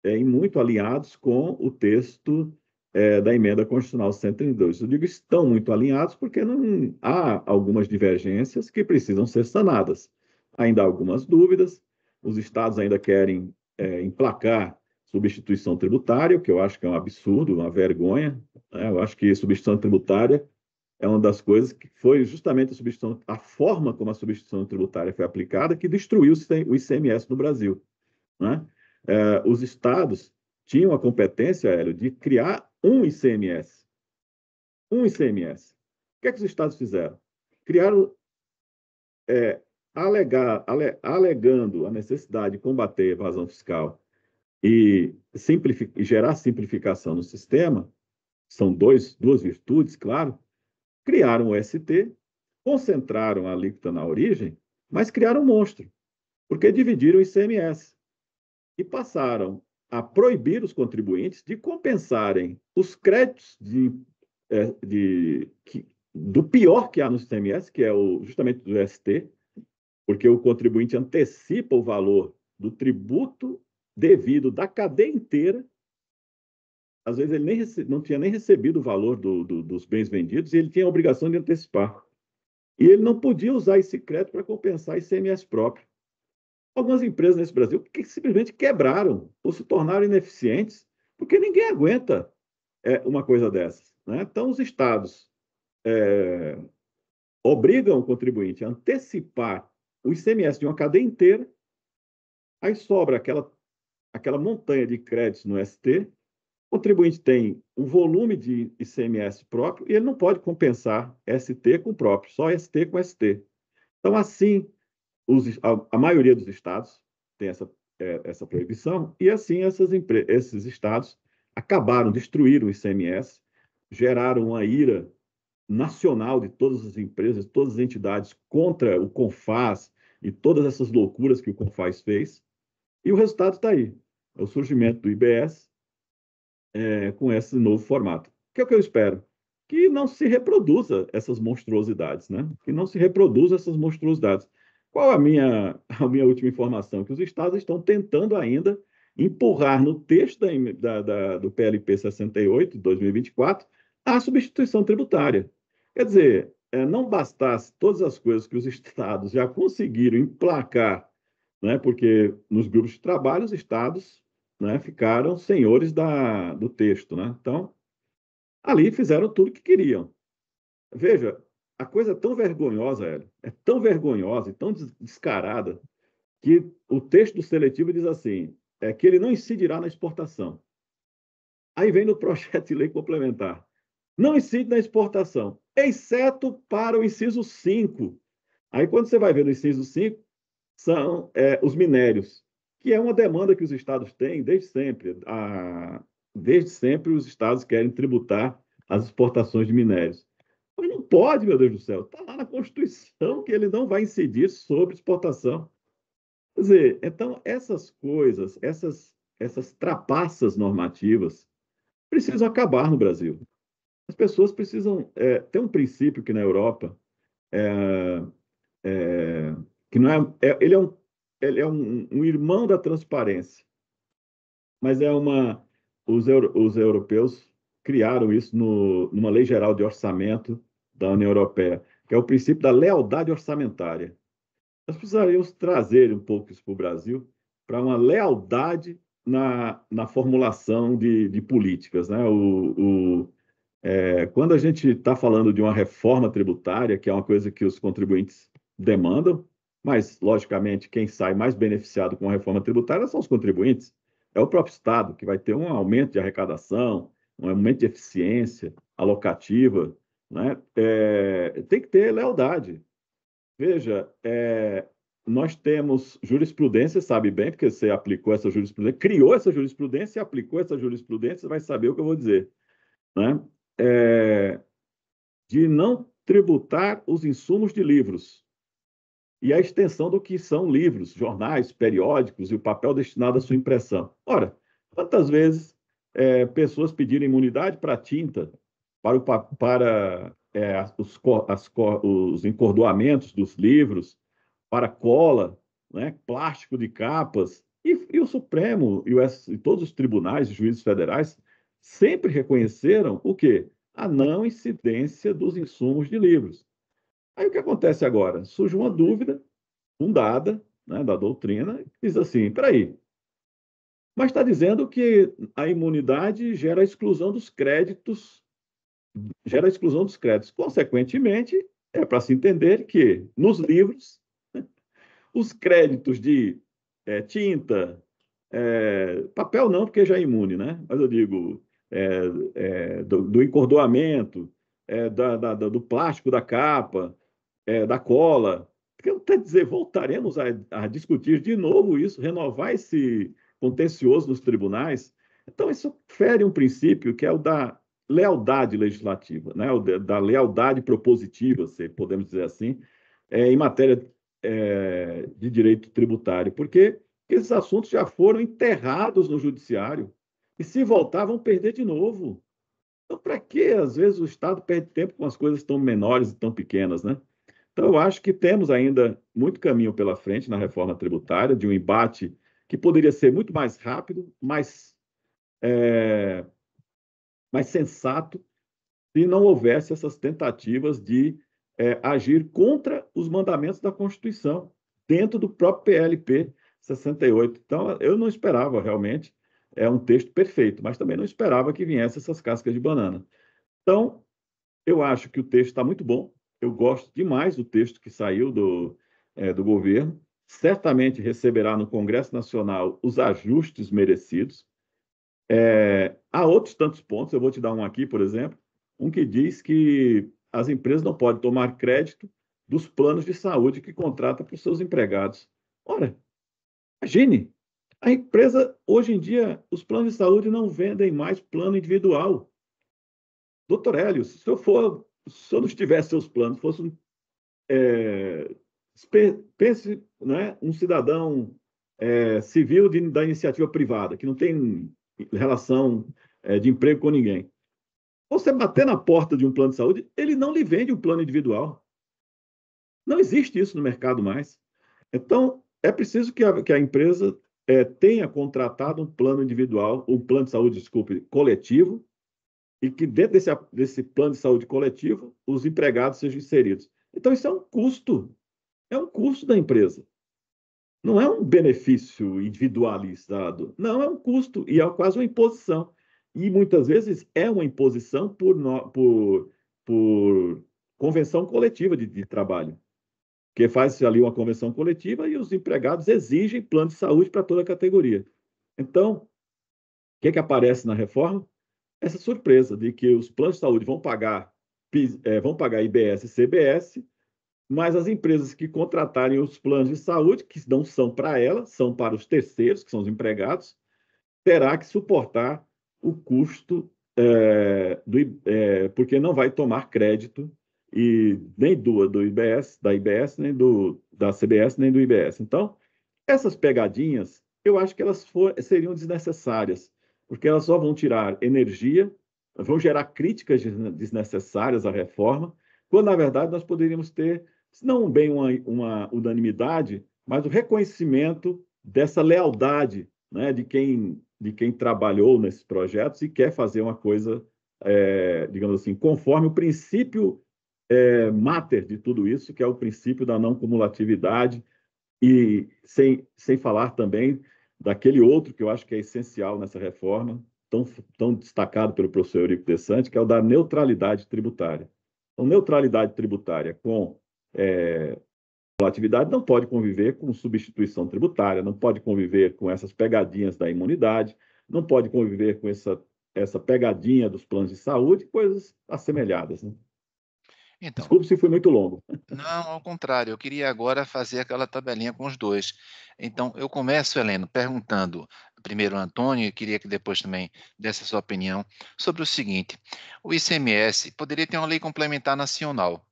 S3: é, muito alinhados com o texto é, da emenda constitucional 132. Eu digo estão muito alinhados porque não há algumas divergências que precisam ser sanadas. Ainda há algumas dúvidas, os estados ainda querem é, emplacar substituição tributária, o que eu acho que é um absurdo, uma vergonha. Né? Eu acho que substituição tributária é uma das coisas que foi justamente a substituição, a forma como a substituição tributária foi aplicada que destruiu o ICMS no Brasil. Né? É, os estados tinham a competência, Hélio, de criar um ICMS. Um ICMS. O que é que os estados fizeram? Criaram, é, alegar, ale, alegando a necessidade de combater a evasão fiscal e, e gerar simplificação no sistema, são dois, duas virtudes, claro, criaram o ST, concentraram a alíquota na origem, mas criaram um monstro, porque dividiram o ICMS e passaram a proibir os contribuintes de compensarem os créditos de, é, de, do pior que há no ICMS, que é o, justamente do ST, porque o contribuinte antecipa o valor do tributo devido da cadeia inteira. Às vezes ele nem não tinha nem recebido o valor do, do, dos bens vendidos e ele tinha a obrigação de antecipar. E ele não podia usar esse crédito para compensar ICMS próprio. Algumas empresas nesse Brasil que simplesmente quebraram ou se tornaram ineficientes, porque ninguém aguenta é, uma coisa dessas. Né? Então, os estados é, obrigam o contribuinte a antecipar o ICMS de uma cadeia inteira, aí sobra aquela aquela montanha de créditos no ST, o contribuinte tem um volume de ICMS próprio e ele não pode compensar ST com próprio, só ST com ST. Então, assim, os, a, a, maioria dos estados tem essa, é, essa proibição, e assim esses estados acabaram, destruíram o ICMS, geraram uma ira nacional de todas as empresas, todas as entidades contra o CONFAS e todas essas loucuras que o CONFAS fez, e o resultado está aí o surgimento do IBS é, com esse novo formato. O que é o que eu espero? Que não se reproduza essas monstruosidades, né? Que não se reproduza essas monstruosidades. Qual a minha, a minha última informação? Que os estados estão tentando ainda empurrar no texto da, da, do PLP 68 de 2024 a substituição tributária. Quer dizer, é, não bastasse todas as coisas que os estados já conseguiram emplacar né? porque nos grupos de trabalho os estados né, ficaram senhores da, do texto. Né? Então, ali fizeram tudo o que queriam. Veja, a coisa é tão vergonhosa, Hélio, é tão vergonhosa e tão descarada, que o texto do seletivo diz assim, é que ele não incidirá na exportação. Aí vem no projeto de lei complementar. Não incide na exportação, exceto para o inciso 5. Aí, quando você vai ver no inciso 5, são é, os minérios, que é uma demanda que os estados têm desde sempre. A, desde sempre os estados querem tributar as exportações de minérios. Mas não pode, meu Deus do céu. Está lá na Constituição que ele não vai incidir sobre exportação. Quer dizer, então essas coisas, essas, essas trapaças normativas precisam acabar no Brasil. As pessoas precisam é, ter um princípio que na Europa é, é, que não é, é ele é, um, ele é um, um, irmão da transparência, mas é uma os, euro, os europeus criaram isso no, numa lei geral de orçamento da União Europeia, que é o princípio da lealdade orçamentária. Nós precisaríamos trazer um pouco isso para o Brasil, para uma lealdade na, na formulação de, de políticas. Né? O, o é, quando a gente está falando de uma reforma tributária, que é uma coisa que os contribuintes demandam, mas, logicamente, quem sai mais beneficiado com a reforma tributária são os contribuintes. É o próprio Estado, que vai ter um aumento de arrecadação, um aumento de eficiência alocativa. Né? É, tem que ter lealdade. Veja, é, nós temos jurisprudência, sabe bem, porque você aplicou essa jurisprudência, criou essa jurisprudência, aplicou essa jurisprudência, vai saber o que eu vou dizer. Né? É, de não tributar os insumos de livros e a extensão do que são livros, jornais, periódicos e o papel destinado à sua impressão. Ora, quantas vezes é, pessoas pediram imunidade para tinta, para, o, para é, os, as, os encordoamentos dos livros, para cola, né, plástico de capas, e, e o Supremo e, o, e todos os tribunais e juízes federais sempre reconheceram o quê? A não incidência dos insumos de livros. Aí o que acontece agora? Surge uma dúvida fundada né, da doutrina, que diz assim: peraí, mas está dizendo que a imunidade gera a exclusão dos créditos, gera a exclusão dos créditos. Consequentemente, é para se entender que nos livros, os créditos de é, tinta, é, papel não, porque já é imune, né? Mas eu digo, é, do, do encordoamento, é, da, da, do plástico da capa, é, da cola. Quer dizer, voltaremos a, a discutir de novo isso, renovar esse contencioso nos tribunais. Então, isso fere um princípio que é o da lealdade legislativa, né? da lealdade propositiva, se podemos dizer assim, é, em matéria é, de direito tributário, porque esses assuntos já foram enterrados no judiciário e se voltar vão perder de novo. Então, para que às vezes o Estado perde tempo com as coisas tão menores e tão pequenas, né? Então, eu acho que temos ainda muito caminho pela frente na reforma tributária, de um embate que poderia ser muito mais rápido, mais, é, mais sensato, se não houvesse essas tentativas de é, agir contra os mandamentos da Constituição, dentro do próprio PLP 68. Então, eu não esperava realmente é um texto perfeito, mas também não esperava que viesse essas cascas de banana. Então, eu acho que o texto está muito bom, eu gosto demais do texto que saiu do, é, do governo. Certamente receberá no Congresso Nacional os ajustes merecidos. É, há outros tantos pontos, eu vou te dar um aqui, por exemplo, um que diz que as empresas não podem tomar crédito dos planos de saúde que contrata para os seus empregados. Ora, imagine, a empresa, hoje em dia, os planos de saúde não vendem mais plano individual. Doutor Hélio, se eu for se não tivesse seus planos, fosse um, é, pense né, um cidadão é, civil de, da iniciativa privada, que não tem relação é, de emprego com ninguém. Você bater na porta de um plano de saúde, ele não lhe vende um plano individual. Não existe isso no mercado mais. Então, é preciso que a, que a empresa é, tenha contratado um plano individual, um plano de saúde, desculpe, coletivo, e que dentro desse, desse plano de saúde coletivo os empregados sejam inseridos. Então, isso é um custo, é um custo da empresa. Não é um benefício individualizado, não, é um custo e é quase uma imposição. E muitas vezes é uma imposição por, no, por, por convenção coletiva de, de trabalho, que faz ali uma convenção coletiva e os empregados exigem plano de saúde para toda a categoria. Então, o que, é que aparece na reforma? essa surpresa de que os planos de saúde vão pagar, é, vão pagar IBS e CBS, mas as empresas que contratarem os planos de saúde, que não são para ela, são para os terceiros, que são os empregados, terá que suportar o custo é, do, é, porque não vai tomar crédito e nem do, do IBS, da IBS, nem do da CBS, nem do IBS. Então, essas pegadinhas, eu acho que elas for, seriam desnecessárias porque elas só vão tirar energia, vão gerar críticas desnecessárias à reforma, quando, na verdade, nós poderíamos ter, se não bem uma, uma unanimidade, mas o reconhecimento dessa lealdade né, de, quem, de quem trabalhou nesses projetos e quer fazer uma coisa, é, digamos assim, conforme o princípio é, mater de tudo isso, que é o princípio da não cumulatividade, e sem, sem falar também daquele outro que eu acho que é essencial nessa reforma, tão, tão destacado pelo professor Eurico Desante, que é o da neutralidade tributária. Então, neutralidade tributária com é, atividade não pode conviver com substituição tributária, não pode conviver com essas pegadinhas da imunidade, não pode conviver com essa, essa pegadinha dos planos de saúde, coisas assemelhadas. Né? Então, Desculpe se foi muito longo.
S1: Não, ao contrário, eu queria agora fazer aquela tabelinha com os dois. Então, eu começo, Heleno, perguntando primeiro Antônio, e queria que depois também desse a sua opinião, sobre o seguinte: o ICMS poderia ter uma lei complementar nacional.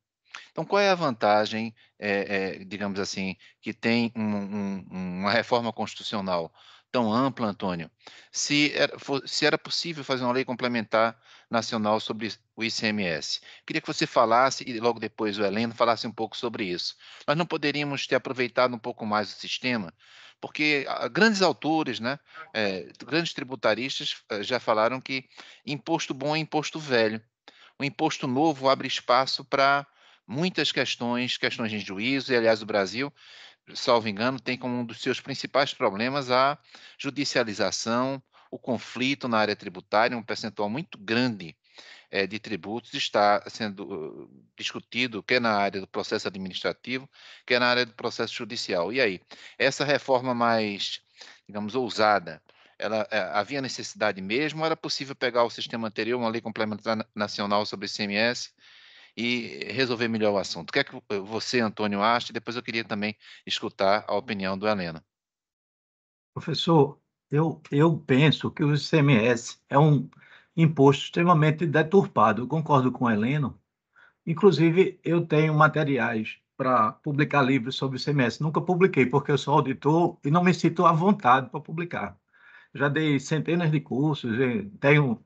S1: Então, qual é a vantagem, é, é, digamos assim, que tem um, um, uma reforma constitucional tão ampla, Antônio, se era, se era possível fazer uma lei complementar nacional sobre o ICMS. Queria que você falasse, e logo depois o Heleno, falasse um pouco sobre isso. Nós não poderíamos ter aproveitado um pouco mais o sistema, porque ah, grandes autores, né, é, grandes tributaristas eh, já falaram que imposto bom é imposto velho. O imposto novo abre espaço para muitas questões, questões de juízo, e aliás, o Brasil salvo engano, tem como um dos seus principais problemas a judicialização, o conflito na área tributária, um percentual muito grande é, de tributos está sendo eh, discutido, quer é na área do processo administrativo, quer é na área do processo judicial. E aí, essa reforma mais, digamos, ousada, ela, eh, havia necessidade mesmo? Era possível pegar o sistema anterior, uma lei complementar nacional sobre ICMS, e resolver melhor o assunto. O que é que eh, você, Antônio, acha? Depois eu queria também escutar a opinião do Helena.
S2: Professor, eu, eu penso que o ICMS é um imposto extremamente deturpado. Eu concordo com o Heleno. Inclusive, eu tenho materiais para publicar livros sobre o ICMS. Nunca publiquei, porque eu sou auditor e não me sinto à vontade para publicar. Já dei centenas de cursos, eh, tenho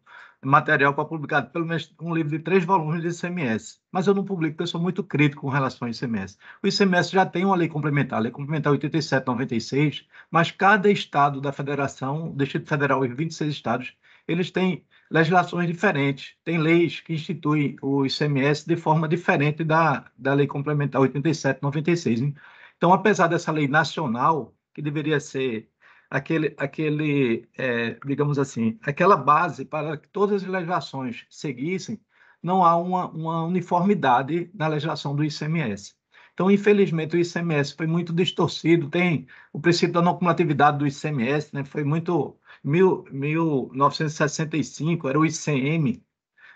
S2: material para publicar pelo menos um livro de três volumes de ICMS. Mas eu não publico, porque eu sou muito crítico com relação ao ICMS. O ICMS já tem uma lei complementar, a lei complementar 8796, mas cada estado da federação, o Distrito Federal e 26 estados, eles têm legislações diferentes, têm leis que instituem o ICMS de forma diferente da, da lei complementar 8796. Né? Então, apesar dessa lei nacional, que deveria ser aquele, aquele é, digamos assim, aquela base para que todas as legislações seguissem, não há uma, uma uniformidade na legislação do ICMS. Então, infelizmente, o ICMS foi muito distorcido, tem o princípio da não cumulatividade do ICMS, né? foi muito... Mil, 1965 era o ICM,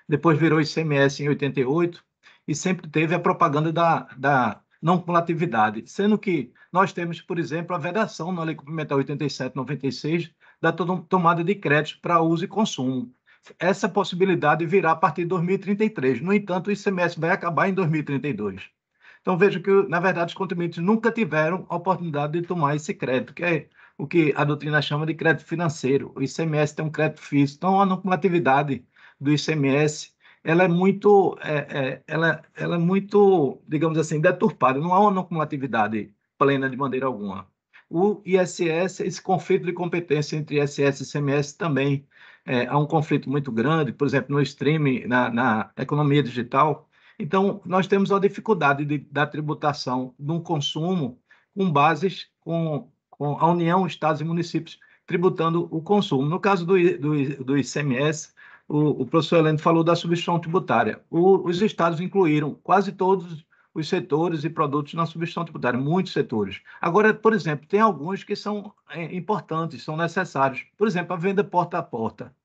S2: depois virou ICMS em 88, e sempre teve a propaganda da, da não cumulatividade, sendo que nós temos, por exemplo, a vedação na Lei Complementar 8796 da tomada de crédito para uso e consumo. Essa possibilidade virá a partir de 2033. No entanto, o ICMS vai acabar em 2032. Então, vejo que, na verdade, os contribuintes nunca tiveram a oportunidade de tomar esse crédito, que é o que a doutrina chama de crédito financeiro. O ICMS tem um crédito físico, então a não cumulatividade do ICMS ela é muito, é, é, ela, ela é muito, digamos assim, deturpada. Não há uma acumulatividade plena de maneira alguma. O ISS, esse conflito de competência entre ISS e CMS também é, há um conflito muito grande, por exemplo, no streaming, na, na economia digital. Então, nós temos a dificuldade de, da tributação de um consumo com bases com, com a União, Estados e municípios tributando o consumo. No caso do, do, do ICMS, o, o professor Helene falou da substituição tributária. O, os estados incluíram quase todos os setores e produtos na substituição tributária, muitos setores. Agora, por exemplo, tem alguns que são é, importantes, são necessários. Por exemplo, a venda porta a porta.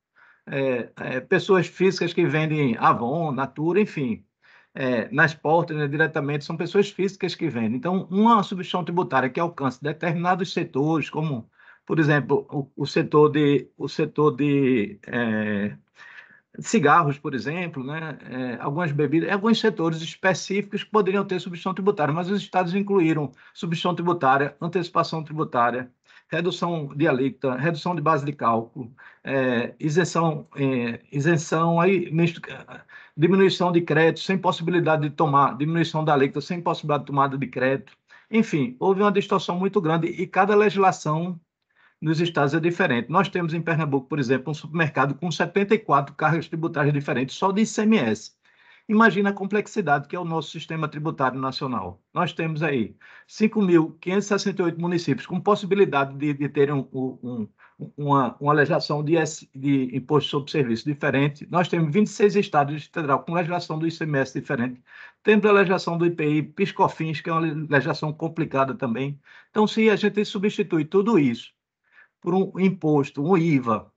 S2: É, é, pessoas físicas que vendem Avon, Natura, enfim, é, nas portas né, diretamente, são pessoas físicas que vendem. Então, uma substituição tributária que alcance determinados setores, como, por exemplo, o, o setor de, o setor de é, cigarros, por exemplo, né? É, algumas bebidas, alguns setores específicos poderiam ter substituição tributária, mas os estados incluíram substituição tributária, antecipação tributária, redução de alíquota, redução de base de cálculo, é, isenção, é, isenção aí, é, diminuição de crédito sem possibilidade de tomar, diminuição da alíquota sem possibilidade de tomada de crédito. Enfim, houve uma distorção muito grande e cada legislação nos estados é diferente. Nós temos em Pernambuco, por exemplo, um supermercado com 74 cargas tributárias diferentes só de ICMS. Imagina a complexidade que é o nosso sistema tributário nacional. Nós temos aí 5.568 municípios com possibilidade de, de terem um, um, uma, uma legislação de, de, imposto sobre serviço diferente. Nós temos 26 estados federal com legislação do ICMS diferente. Temos a legislação do IPI, PiscoFins, que é uma legislação complicada também. Então, se a gente substitui tudo isso por um imposto, um IVA,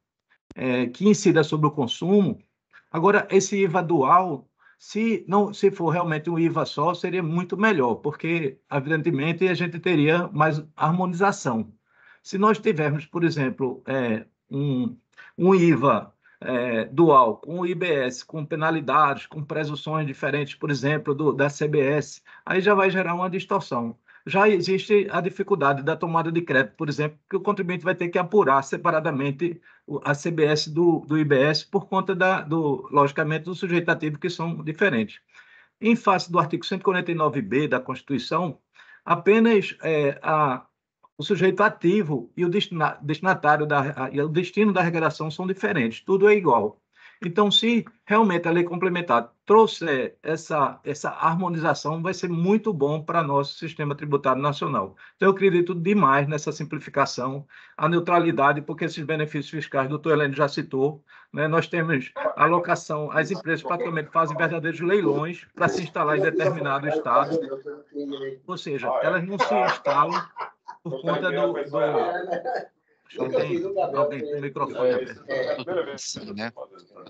S2: é, que incida sobre o consumo. Agora, esse IVA dual, se não se for realmente um IVA só, seria muito melhor, porque, evidentemente, a gente teria mais harmonização. Se nós tivermos, por exemplo, é, um, um IVA é, dual, com o IBS, com penalidades, com presunções diferentes, por exemplo, do, da CBS, aí já vai gerar uma distorção já existe a dificuldade da tomada de crédito, por exemplo, que o contribuinte vai ter que apurar separadamente a CBS do, do IBS por conta, da, do, logicamente, do sujeito ativo, que são diferentes. Em face do artigo 149B da Constituição, apenas é, a, o sujeito ativo e o destinatário da, a, e o destino da regração são diferentes, tudo é igual. Então, se realmente a lei complementar trouxer essa, essa harmonização, vai ser muito bom para nosso sistema tributário nacional. Então, eu acredito demais nessa simplificação, a neutralidade, porque esses benefícios fiscais, o doutor Helene já citou, né? nós temos alocação, as empresas praticamente fazem verdadeiros leilões para se instalar em determinado estado, ou seja, elas não se instalam por conta do, do não tem, não tem o microfone aberto. É, assim, né?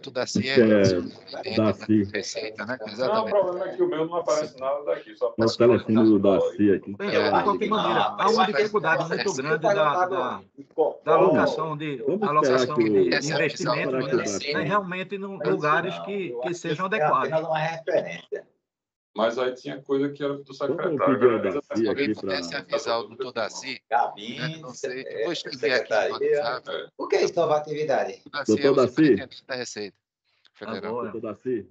S2: Tudo assim é, é
S1: né? receita, né?
S2: Exatamente. Não, o problema é que o meu não aparece nada daqui.
S3: Só o telefone do Daci
S2: aqui. Bem, é, de qualquer maneira, há uma dificuldade muito grande da, tá da, da alocação de, alocação de investimento tá né? realmente em lugares que, que sejam é adequados. É uma referência.
S1: Mas aí tinha coisa que era do secretário. Né? Assim, alguém pudesse pra... avisar o doutor Daci. Assim. Gabi, não sei, é, que escrever aqui É. O que é isso, nova atividade? Doutor Daci? da Receita Federal. Doutor Daci?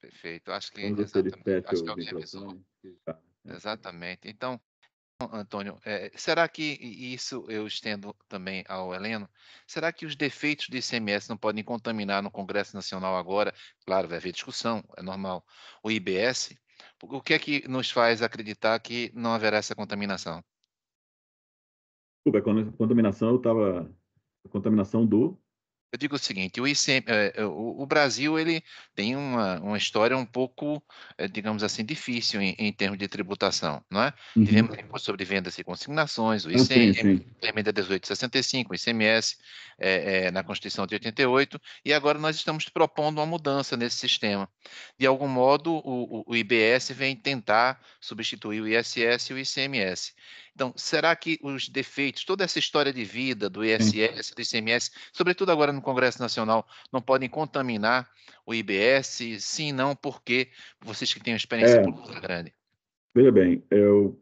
S1: Perfeito, acho que, exatamente, acho que alguém avisou. Né? Exatamente. Então, Antônio, é, será que e isso eu estendo também ao Heleno? Será que os defeitos do ICMS não podem contaminar no Congresso Nacional agora? Claro, vai haver discussão, é normal. O IBS, o que é que nos faz acreditar que não haverá essa contaminação?
S3: Desculpa, a contaminação eu estava. Contaminação do
S1: eu digo o seguinte, o, ICM, é, é, o, Brasil ele tem uma, uma história um pouco, é, digamos assim, difícil em, em termos de tributação, não é? Uhum. Tivemos imposto sobre vendas e consignações, o ah, ICM, emenda 1865, o ICMS é, é, na Constituição de 88, e agora nós estamos propondo uma mudança nesse sistema. De algum modo, o, o IBS vem tentar substituir o ISS e o ICMS. Então, será que os defeitos, toda essa história de vida do ISS, do ICMS, sobretudo agora no Congresso Nacional, não podem contaminar o IBS? Sim, não, porque vocês que têm uma experiência é, política grande.
S3: Veja bem, eu,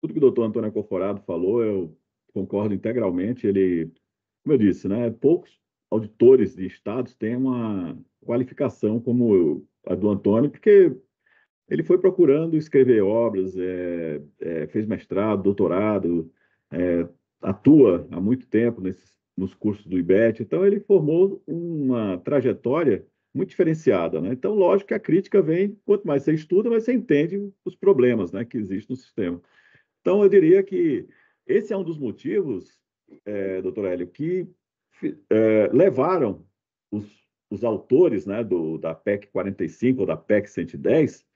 S3: tudo que o doutor Antônio Corforado falou, eu concordo integralmente. Ele, como eu disse, né, poucos auditores de estados têm uma qualificação como eu, a do Antônio, porque ele foi procurando escrever obras, é, é, fez mestrado, doutorado, é, atua há muito tempo nesses, nos cursos do IBET, então ele formou uma trajetória muito diferenciada. Né? Então, lógico que a crítica vem, quanto mais você estuda, mais você entende os problemas né, que existem no sistema. Então, eu diria que esse é um dos motivos, é, doutor Hélio, que é, levaram os, os autores né, do, da PEC 45 ou da PEC 110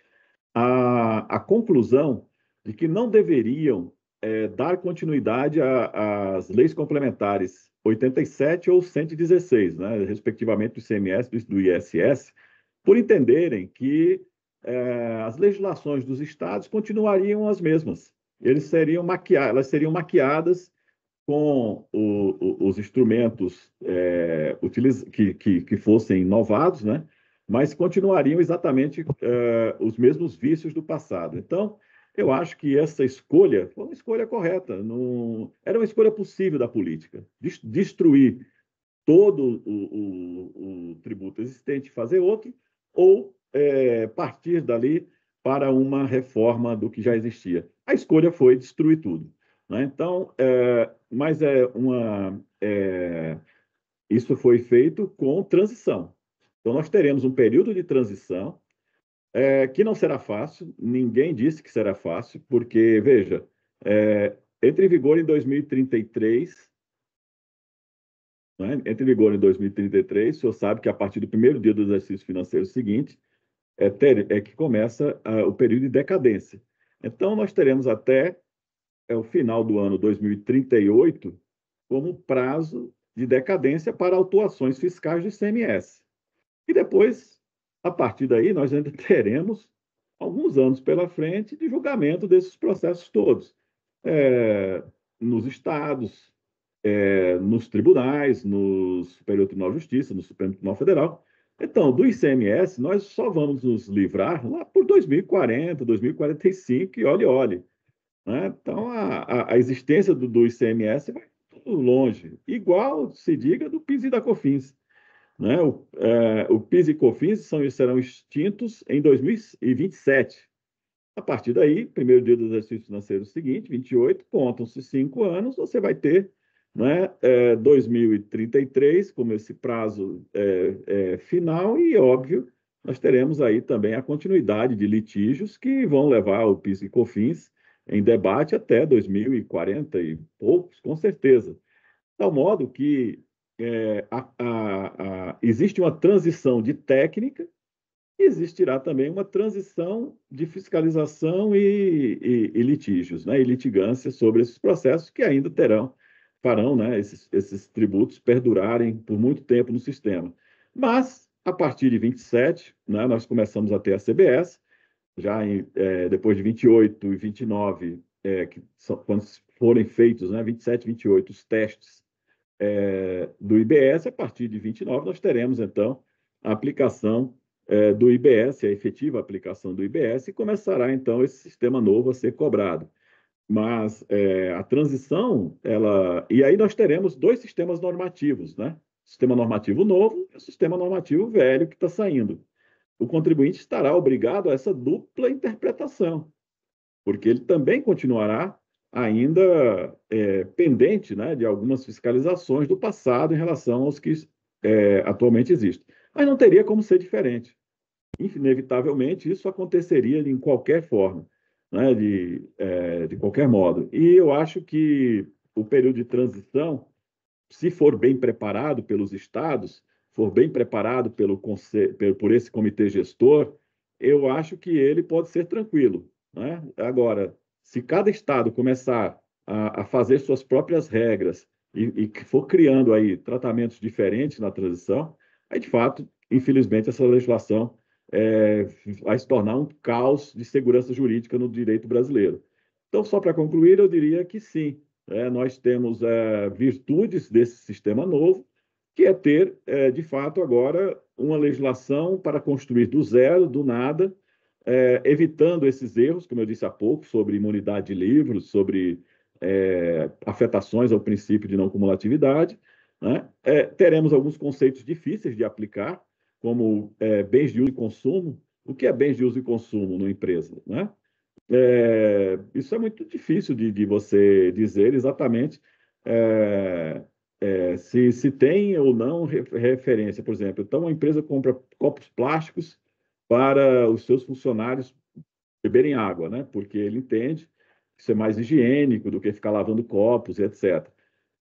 S3: a, a conclusão de que não deveriam é, dar continuidade às leis complementares 87 ou 116, né, respectivamente do ICMS e do ISS, por entenderem que é, as legislações dos estados continuariam as mesmas. Eles seriam elas seriam maquiadas com o, o, os instrumentos é, que, que, que, fossem inovados, né, mas continuariam exatamente uh, os mesmos vícios do passado. Então, eu acho que essa escolha foi uma escolha correta, não... era uma escolha possível da política, destruir todo o, o, o tributo existente, fazer outro, ou é, partir dali para uma reforma do que já existia. A escolha foi destruir tudo. Né? Então, é, mas é uma é, isso foi feito com transição. Então, nós teremos um período de transição é, que não será fácil, ninguém disse que será fácil, porque, veja, é, entre em vigor em 2033, né, entre em vigor em 2033, o senhor sabe que a partir do primeiro dia do exercício financeiro seguinte, é, ter, é que começa a, ah, o período de decadência. Então, nós teremos até é, o final do ano 2038 como prazo de decadência para autuações fiscais de CMS. E depois, a partir daí, nós ainda teremos alguns anos pela frente de julgamento desses processos todos, é, nos estados, é, nos tribunais, no Superior Tribunal de Justiça, no Supremo Tribunal Federal. Então, do ICMS, nós só vamos nos livrar lá por 2040, 2045, e olhe, olhe. Né? Então, a, a, existência do, do ICMS vai longe. Igual se diga do PIS e da COFINS. Né? O, é, o PIS e COFINS são, serão extintos em 2027. A partir daí, primeiro dia do exercício financeiro seguinte, 28, contam-se cinco anos, você vai ter né, é, 2033 como esse prazo é, é, final, e óbvio, nós teremos aí também a continuidade de litígios que vão levar o PIS e COFINS em debate até 2040 e poucos, com certeza. De tal modo que é, a, a, a, existe uma transição de técnica, existirá também uma transição de fiscalização e, e, e litígios, né, e litigância sobre esses processos que ainda terão, farão né, esses, esses tributos perdurarem por muito tempo no sistema. Mas, a partir de 27, né, nós começamos a ter a CBS, já em, é, depois de 28 e 29, é, que são, quando forem feitos, né, 27 e 28, os testes é, do IBS, a partir de 29 nós teremos, então, a aplicação é, do IBS, a efetiva aplicação do IBS, e começará, então, esse sistema novo a ser cobrado. Mas é, a transição, ela... E aí nós teremos dois sistemas normativos, né? sistema normativo novo e o sistema normativo velho que está saindo. O contribuinte estará obrigado a essa dupla interpretação, porque ele também continuará ainda é, pendente né, de algumas fiscalizações do passado em relação aos que é, atualmente existem. Mas não teria como ser diferente. Inevitavelmente, isso aconteceria de qualquer forma, né, de, é, de qualquer modo. E eu acho que o período de transição, se for bem preparado pelos estados, for bem preparado pelo, pelo por esse comitê gestor, eu acho que ele pode ser tranquilo. Né? Agora, se cada estado começar a, a fazer suas próprias regras e, e, for criando aí tratamentos diferentes na transição, aí de fato, infelizmente, essa legislação é, vai se tornar um caos de segurança jurídica no direito brasileiro. Então, só para concluir, eu diria que sim, é, nós temos é, virtudes desse sistema novo, que é ter, é, de fato, agora uma legislação para construir do zero, do nada, é, evitando esses erros, como eu disse há pouco, sobre imunidade de livros, sobre é, afetações ao princípio de não cumulatividade. Né? É, teremos alguns conceitos difíceis de aplicar, como é, bens de uso e consumo. O que é bens de uso e consumo numa empresa? Né? É, isso é muito difícil de, de você dizer exatamente é, se, se tem ou não referência. Por exemplo, então, uma empresa compra copos plásticos para os seus funcionários beberem água, né? Porque ele entende que isso é mais higiênico do que ficar lavando copos e etc.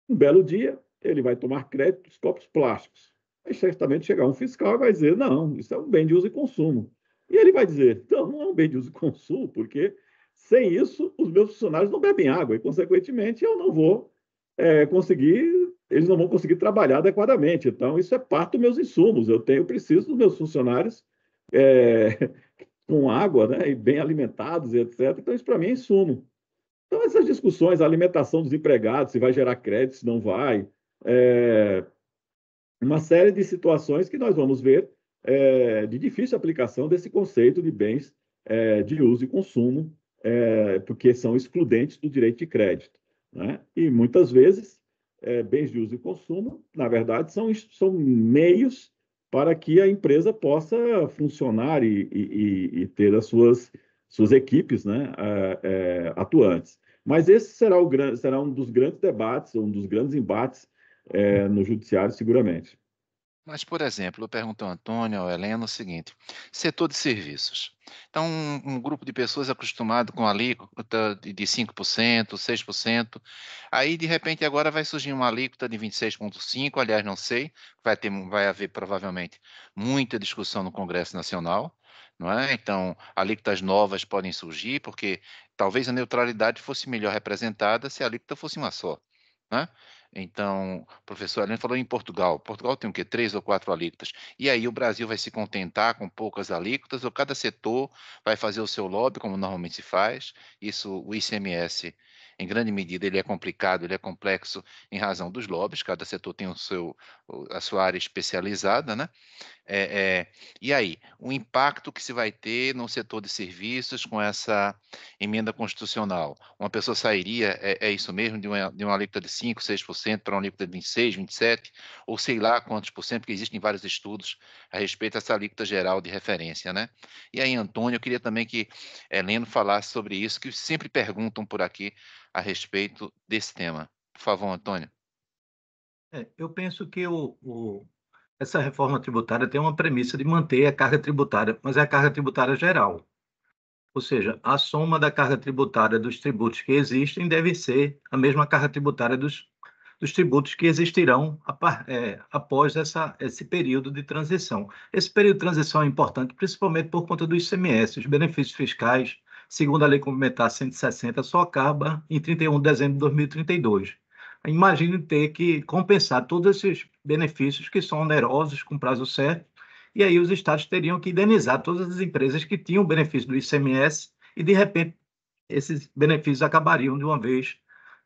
S3: Um belo dia, ele vai tomar crédito dos copos plásticos. Aí certamente chegar um fiscal e vai dizer: não, isso é um bem de uso e consumo. E ele vai dizer: então, não é um bem de uso e consumo, porque sem isso, os meus funcionários não bebem água e, consequentemente, eu não vou é, conseguir, eles não vão conseguir trabalhar adequadamente. Então, isso é parte dos meus insumos. Eu tenho, preciso dos meus funcionários é, com água, né? E bem alimentados, etc. Então, isso para mim é insumo. Então, essas discussões, a alimentação dos empregados, se vai gerar crédito, se não vai, é, uma série de situações que nós vamos ver é, de difícil aplicação desse conceito de bens é, de uso e consumo, é, porque são excludentes do direito de crédito. Né? E muitas vezes, é, bens de uso e consumo, na verdade, são, são meios para que a empresa possa funcionar e, e, e ter as suas, suas equipes né, é, atuantes. Mas esse será, o, será um dos grandes debates, um dos grandes embates é, no judiciário, seguramente.
S1: Mas, por exemplo, eu pergunto ao Antônio, ao Helena, o seguinte: setor de serviços. Então, um, um grupo de pessoas acostumado com alíquota de 5%, 6%, aí de repente agora vai surgir uma alíquota de 26,5%, aliás, não sei, vai, ter, vai haver provavelmente muita discussão no Congresso Nacional. Não é? Então, alíquotas novas podem surgir, porque talvez a neutralidade fosse melhor representada se a alíquota fosse uma só. Né? Então, o professor Helena falou em Portugal. Portugal tem o quê? Três ou quatro alíquotas. E aí o Brasil vai se contentar com poucas alíquotas, ou cada setor vai fazer o seu lobby, como normalmente se faz. Isso o ICMS em grande medida, ele é complicado, ele é complexo em razão dos lobbies, cada setor tem o seu, a sua área especializada, né? É, é, e aí, o impacto que se vai ter no setor de serviços com essa emenda constitucional? Uma pessoa sairia, é, é isso mesmo, de uma, de uma alíquota de 5%, 6% para uma alíquota de 26%, 27%, ou sei lá quantos por cento, porque existem vários estudos a respeito dessa alíquota geral de referência, né? E aí, Antônio, eu queria também que Heleno é, falasse sobre isso, que sempre perguntam por aqui a respeito desse tema. Por favor, Antônio.
S2: É, eu penso que o, o, essa reforma tributária tem uma premissa de manter a carga tributária, mas é a carga tributária geral. Ou seja, a soma da carga tributária dos tributos que existem deve ser a mesma carga tributária dos, dos tributos que existirão a, é, após essa, esse período de transição. Esse período de transição é importante, principalmente por conta do ICMS, os benefícios fiscais segundo a Lei Complementar 160, só acaba em 31 de dezembro de 2032. Imagine ter que compensar todos esses benefícios que são onerosos com prazo certo, e aí os estados teriam que indenizar todas as empresas que tinham benefício do ICMS e, de repente, esses benefícios acabariam de uma vez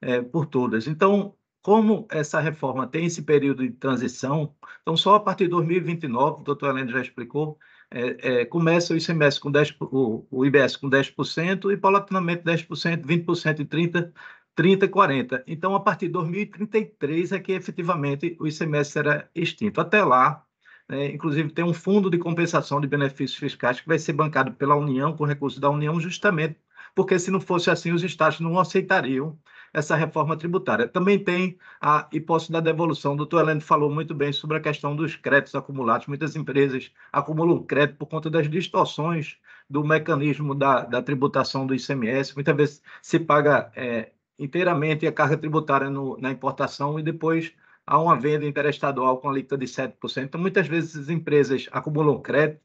S2: é, por todas. Então, como essa reforma tem esse período de transição, então só a partir de 2029, o doutor Helena já explicou, é, é, começa o ICMS com 10, o, o IBS com 10% e paulatinamente 10%, 20% e 30%, 30%, 40%. Então, a partir de 2033 é que efetivamente o ICMS será extinto. Até lá, né, inclusive, tem um fundo de compensação de benefícios fiscais que vai ser bancado pela União, com recursos da União, justamente porque, se não fosse assim, os estados não aceitariam essa reforma tributária. Também tem a hipótese da devolução. O doutor Helene falou muito bem sobre a questão dos créditos acumulados. Muitas empresas acumulam crédito por conta das distorções do mecanismo da, da tributação do ICMS. Muitas vezes se paga é, inteiramente a carga tributária no, na importação e depois há uma venda interestadual com alíquota de 7%. Então, muitas vezes as empresas acumulam crédito,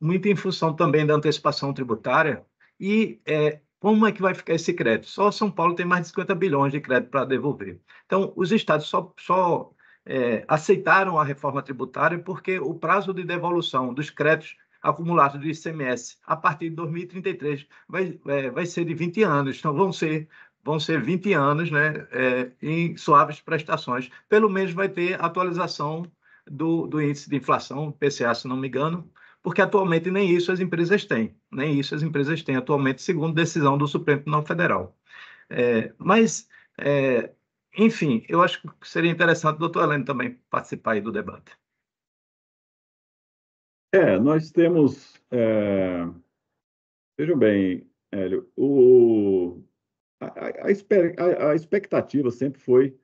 S2: muito em função também da antecipação tributária, e é, como é que vai ficar esse crédito? Só São Paulo tem mais de 50 bilhões de crédito para devolver. Então, os estados só, só é, aceitaram a reforma tributária porque o prazo de devolução dos créditos acumulados do ICMS a partir de 2033 vai, é, vai ser de 20 anos. Então, vão ser vão ser 20 anos né, é, em suaves prestações. Pelo menos vai ter atualização do, do índice de inflação, PCA, se não me engano, porque atualmente nem isso as empresas têm, nem isso as empresas têm atualmente, segundo decisão do Supremo Tribunal Federal. É, mas, é, enfim, eu acho que seria interessante o doutor Heleno também participar aí do debate.
S3: É, nós temos. É... Vejam bem, Hélio, o... a, a, a expectativa sempre foi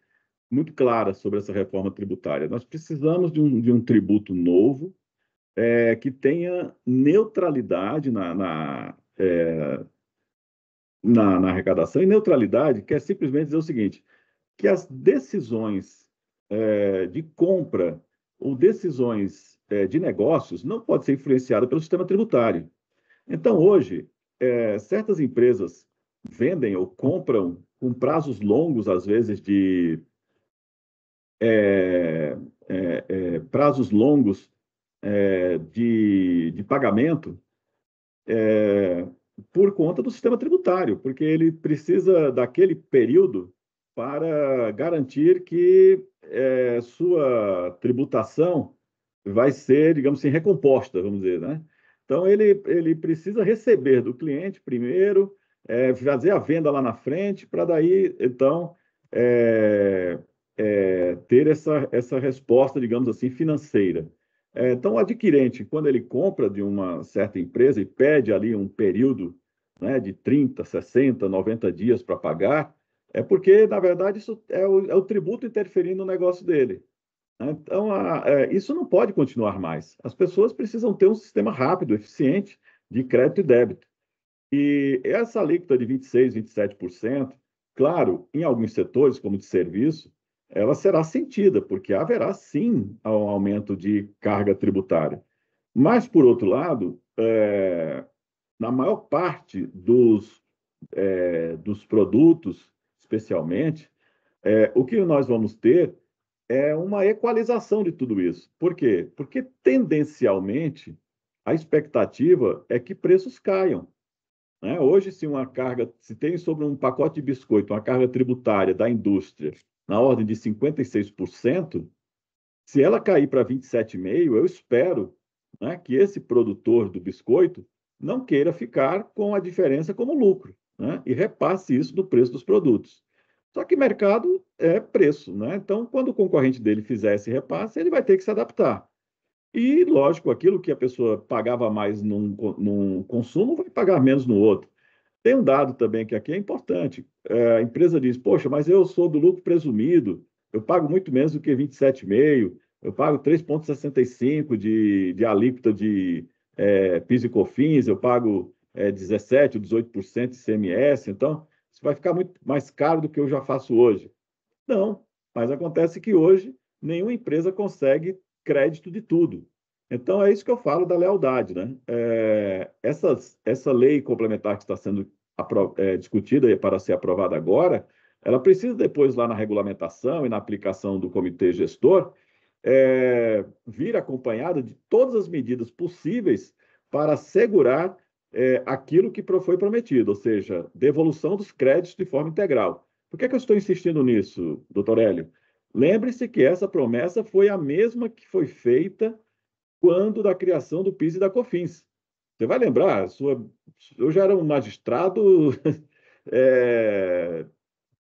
S3: muito clara sobre essa reforma tributária. Nós precisamos de um, de um tributo novo, é, que tenha neutralidade na, na, é, na, na, arrecadação. E neutralidade quer simplesmente dizer o seguinte: que as decisões é, de compra ou decisões é, de negócios não pode ser influenciada pelo sistema tributário. Então, hoje, é, certas empresas vendem ou compram com prazos longos, às vezes, de é, é, é, prazos longos é, de, de, pagamento é, por conta do sistema tributário, porque ele precisa daquele período para garantir que é, sua tributação vai ser, digamos assim, recomposta, vamos dizer, né? Então, ele, ele precisa receber do cliente primeiro, é, fazer a venda lá na frente, para daí, então, é, é, ter essa, essa resposta, digamos assim, financeira. É, então, o adquirente, quando ele compra de uma certa empresa e pede ali um período né, de 30, 60, 90 dias para pagar, é porque, na verdade, isso é o, é o tributo interferindo no negócio dele. Então, a, é, isso não pode continuar mais. As pessoas precisam ter um sistema rápido, eficiente de crédito e débito. E essa alíquota de 26%, 27%, claro, em alguns setores, como de serviço, ela será sentida, porque haverá sim um aumento de carga tributária. Mas, por outro lado, é, na maior parte dos, é, dos produtos, especialmente, é, o que nós vamos ter é uma equalização de tudo isso. Por quê? Porque, tendencialmente, a expectativa é que preços caiam. Né? Hoje, se uma carga, se tem sobre um pacote de biscoito uma carga tributária da indústria na ordem de 56%, se ela cair para 27,5%, eu espero né, que esse produtor do biscoito não queira ficar com a diferença como lucro né, e repasse isso no preço dos produtos. Só que mercado é preço, né? Então, quando o concorrente dele fizer esse repasse, ele vai ter que se adaptar. E, lógico, aquilo que a pessoa pagava mais num, num consumo vai pagar menos no outro. Tem um dado também que aqui é importante. É, a empresa diz, poxa, mas eu sou do lucro presumido, eu pago muito menos do que 27,5%, eu pago 3,65% de, de alíquota de é, PIS e COFINS, eu pago é, 17%, 18% de CMS, então isso vai ficar muito mais caro do que eu já faço hoje. Não, mas acontece que hoje nenhuma empresa consegue crédito de tudo. Então, é isso que eu falo da lealdade. Né? É, essas, essa lei complementar que está sendo é, discutida e para ser aprovada agora, ela precisa depois, lá na regulamentação e na aplicação do comitê gestor, é, vir acompanhada de todas as medidas possíveis para assegurar é, aquilo que foi prometido, ou seja, devolução dos créditos de forma integral. Por que, é que eu estou insistindo nisso, doutor Hélio? Lembre-se que essa promessa foi a mesma que foi feita quando da criação do PIS e da COFINS. Você vai lembrar, sua, eu já era um magistrado é,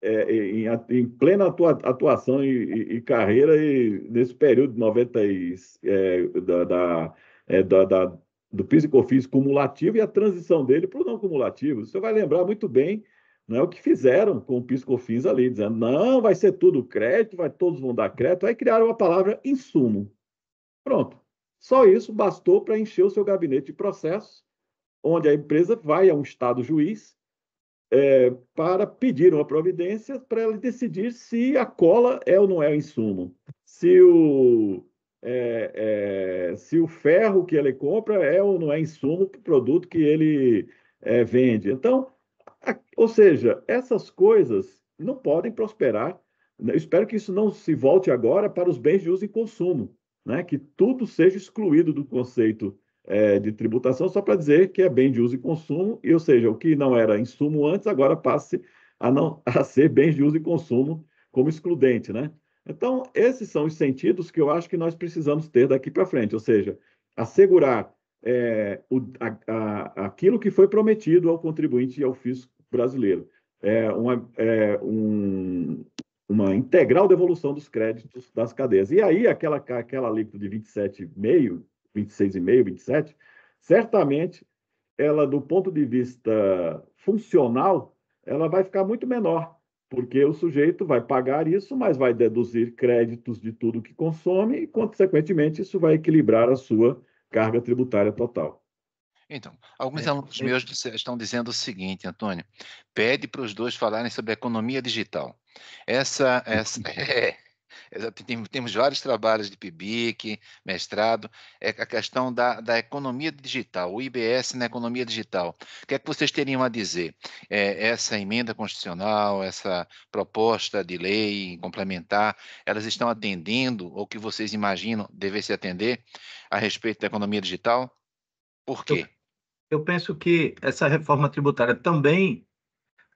S3: é, em, em, plena atuação e, e, e, carreira, e nesse período de 90 e, é, da, da, é, da, da, do físico-ofício cumulativo e a transição dele para o não cumulativo. Você vai lembrar muito bem não é o que fizeram com o piscofins ali, dizendo não, vai ser tudo crédito, vai todos vão dar crédito, aí criaram a palavra insumo. Pronto. Só isso bastou para encher o seu gabinete de processos, onde a empresa vai a um Estado juiz é, para pedir uma providência para ele decidir se a cola é ou não é o insumo, se o, é, é, se o ferro que ele compra é ou não é insumo para o produto que ele é, vende. Então, a, ou seja, essas coisas não podem prosperar. Eu espero que isso não se volte agora para os bens de uso e consumo né, que tudo seja excluído do conceito é, de tributação, só para dizer que é bem de uso e consumo, e, ou seja, o que não era insumo antes, agora passe a, não, a ser bens de uso e consumo como excludente. Né? Então, esses são os sentidos que eu acho que nós precisamos ter daqui para frente, ou seja, assegurar é, o, a, a, aquilo que foi prometido ao contribuinte e ao fisco brasileiro. É, uma, é um, uma integral devolução dos créditos das cadeias. E aí, aquela, aquela alíquota de 27,5, 26,5, 27, certamente, ela, do ponto de vista funcional, ela vai ficar muito menor, porque o sujeito vai pagar isso, mas vai deduzir créditos de tudo que consome e, consequentemente, isso vai equilibrar a sua carga tributária total.
S1: Então, alguns é, alunos é... meus estão dizendo o seguinte, Antônio, pede para os dois falarem sobre economia digital. Essa, essa é, temos vários trabalhos de PIBIC, mestrado, é a questão da, da economia digital, o IBS na economia digital. O que é que vocês teriam a dizer? É, essa emenda constitucional, essa proposta de lei complementar, elas estão atendendo ou que vocês imaginam dever se atender a respeito da economia digital? Por quê? eu penso que essa reforma tributária também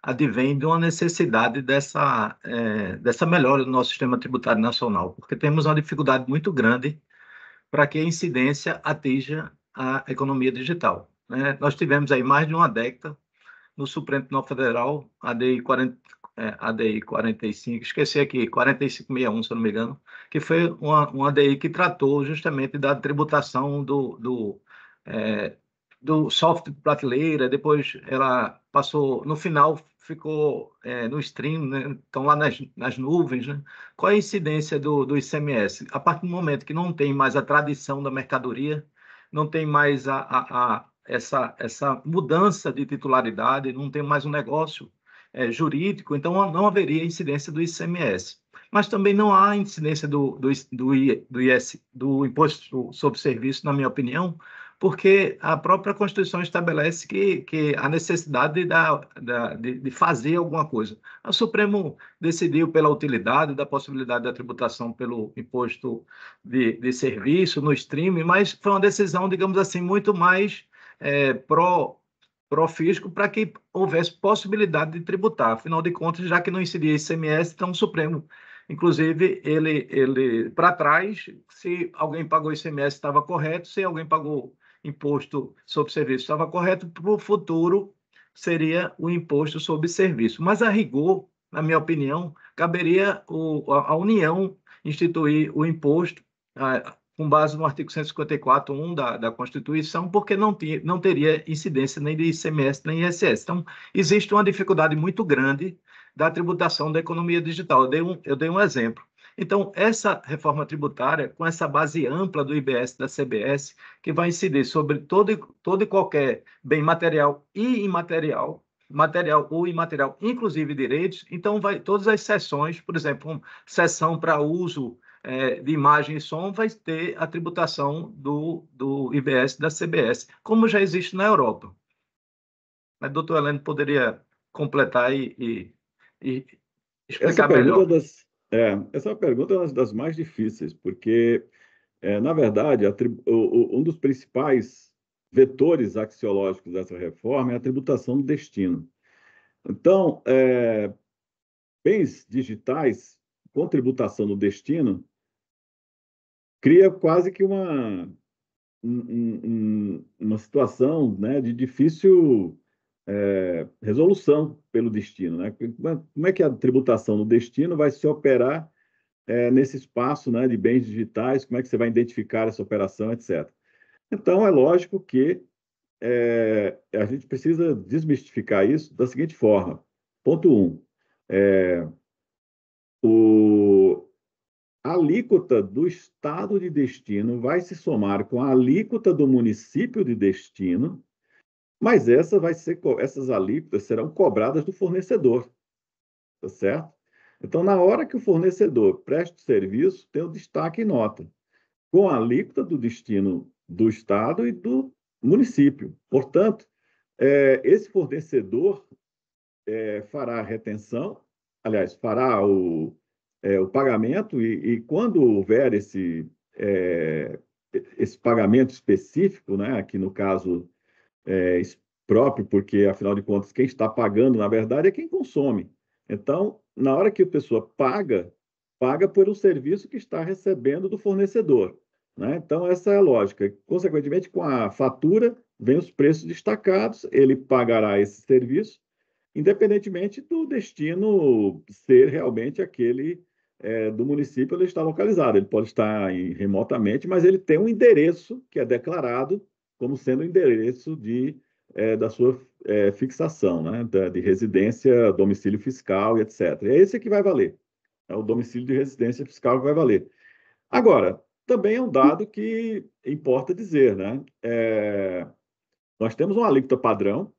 S2: advém de uma necessidade dessa, é, dessa melhora do nosso sistema tributário nacional, porque temos uma dificuldade muito grande para que a incidência atinja a economia digital. Né? Nós tivemos aí mais de uma década no Supremo Tribunal Federal, ADI, 40, é, ADI 45, esqueci aqui, 4561, se não me engano, que foi uma, uma ADI que tratou justamente da tributação do, do é, do soft prateleira, depois ela passou, no final ficou é, no stream, né? então lá nas, nas nuvens, né? qual a incidência do, do ICMS? A partir do momento que não tem mais a tradição da mercadoria, não tem mais a, a, a essa, essa mudança de titularidade, não tem mais um negócio é, jurídico, então não haveria incidência do ICMS. Mas também não há incidência do, do, do, do, IS, do Imposto sobre Serviço, na minha opinião, porque a própria Constituição estabelece que, que a necessidade da, da, de, de, fazer alguma coisa. O Supremo decidiu pela utilidade da possibilidade da tributação pelo imposto de, de serviço no streaming, mas foi uma decisão, digamos assim, muito mais é, pró pró-fisco para que houvesse possibilidade de tributar. Afinal de contas, já que não incidia ICMS, então o Supremo Inclusive, ele, ele para trás, se alguém pagou ICMS, estava correto, se alguém pagou imposto sobre serviço estava correto, para o futuro seria o imposto sobre serviço. Mas, a rigor, na minha opinião, caberia o, a, a, União instituir o imposto a, com base no artigo 154.1 da, da Constituição, porque não, tinha, não teria incidência nem de ICMS nem ISS. Então, existe uma dificuldade muito grande da tributação da economia digital. Eu dei um, eu dei um exemplo. Então, essa reforma tributária, com essa base ampla do IBS, da CBS, que vai incidir sobre todo, todo e qualquer bem material e imaterial, material ou imaterial, inclusive direitos, então vai todas as sessões, por exemplo, uma sessão para uso é, de imagem e som vai ter a tributação do, do IBS da CBS, como já existe na Europa. Mas, doutor Heleno, poderia completar e, e, e explicar Essa melhor.
S3: Das, é, essa pergunta é uma das mais difíceis, porque, é, na verdade, o, o, um dos principais vetores axiológicos dessa reforma é a tributação do destino. Então, é, bens digitais com tributação do destino cria quase que uma, um, um, uma situação né, de difícil é, resolução pelo destino. Né? Como é que a tributação no destino vai se operar é, nesse espaço né, de bens digitais? Como é que você vai identificar essa operação, etc. Então, é lógico que é, a gente precisa desmistificar isso da seguinte forma. Ponto 1. Um, é, o, a alíquota do estado de destino vai se somar com a alíquota do município de destino mas essa vai ser, essas alíquotas serão cobradas do fornecedor, tá certo? Então, na hora que o fornecedor presta o serviço, tem o destaque e nota, com a alíquota do destino do Estado e do município. Portanto, é, esse fornecedor é, fará a retenção, aliás, fará o, é, o pagamento, e, e, quando houver esse, é, esse pagamento específico, né, aqui no caso é, próprio, porque afinal de contas, quem está pagando, na verdade, é quem consome. Então, na hora que a pessoa paga, paga por um serviço que está recebendo do fornecedor. Né? Então, essa é a lógica. Consequentemente, com a fatura, vem os preços destacados, ele pagará esse serviço, independentemente do destino ser realmente aquele é, do município onde está localizado. Ele pode estar em, remotamente, mas ele tem um endereço que é declarado como sendo o endereço de, é, da sua é, fixação, né? Da, de residência, domicílio fiscal e etc. E é esse que vai valer. É o domicílio de residência fiscal que vai valer. Agora, também é um dado que importa dizer, né? É, nós temos uma alíquota padrão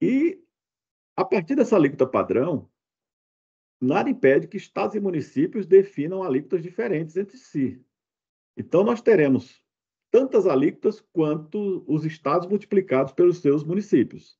S3: e, a partir dessa alíquota padrão, nada impede que estados e municípios definam alíquotas diferentes entre si. Então, nós teremos tantas alíquotas quanto os estados multiplicados pelos seus municípios.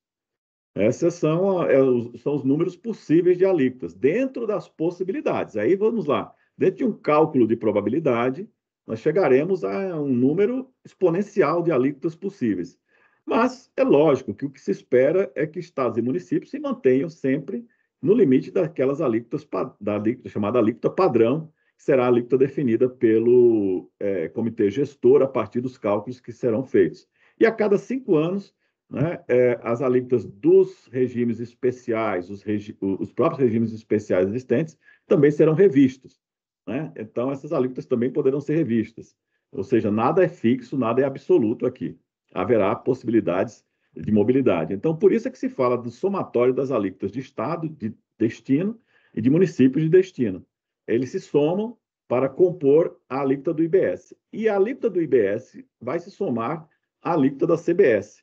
S3: Esses são, é, são os números possíveis de alíquotas, dentro das possibilidades. Aí vamos lá, dentro de um cálculo de probabilidade, nós chegaremos a um número exponencial de alíquotas possíveis. Mas é lógico que o que se espera é que estados e municípios se mantenham sempre no limite daquelas alíquotas, da alíquota, chamada alíquota padrão, será a alíquota definida pelo é, comitê gestor a partir dos cálculos que serão feitos. E a cada cinco anos, né, é, as alíquotas dos regimes especiais, os, regi os, próprios regimes especiais existentes, também serão revistos. Né? Então, essas alíquotas também poderão ser revistas. Ou seja, nada é fixo, nada é absoluto aqui. Haverá possibilidades de mobilidade. Então, por isso é que se fala do somatório das alíquotas de Estado, de destino e de municípios de destino eles se somam para compor a alíquota do IBS. E a alíquota do IBS vai se somar à alíquota da CBS.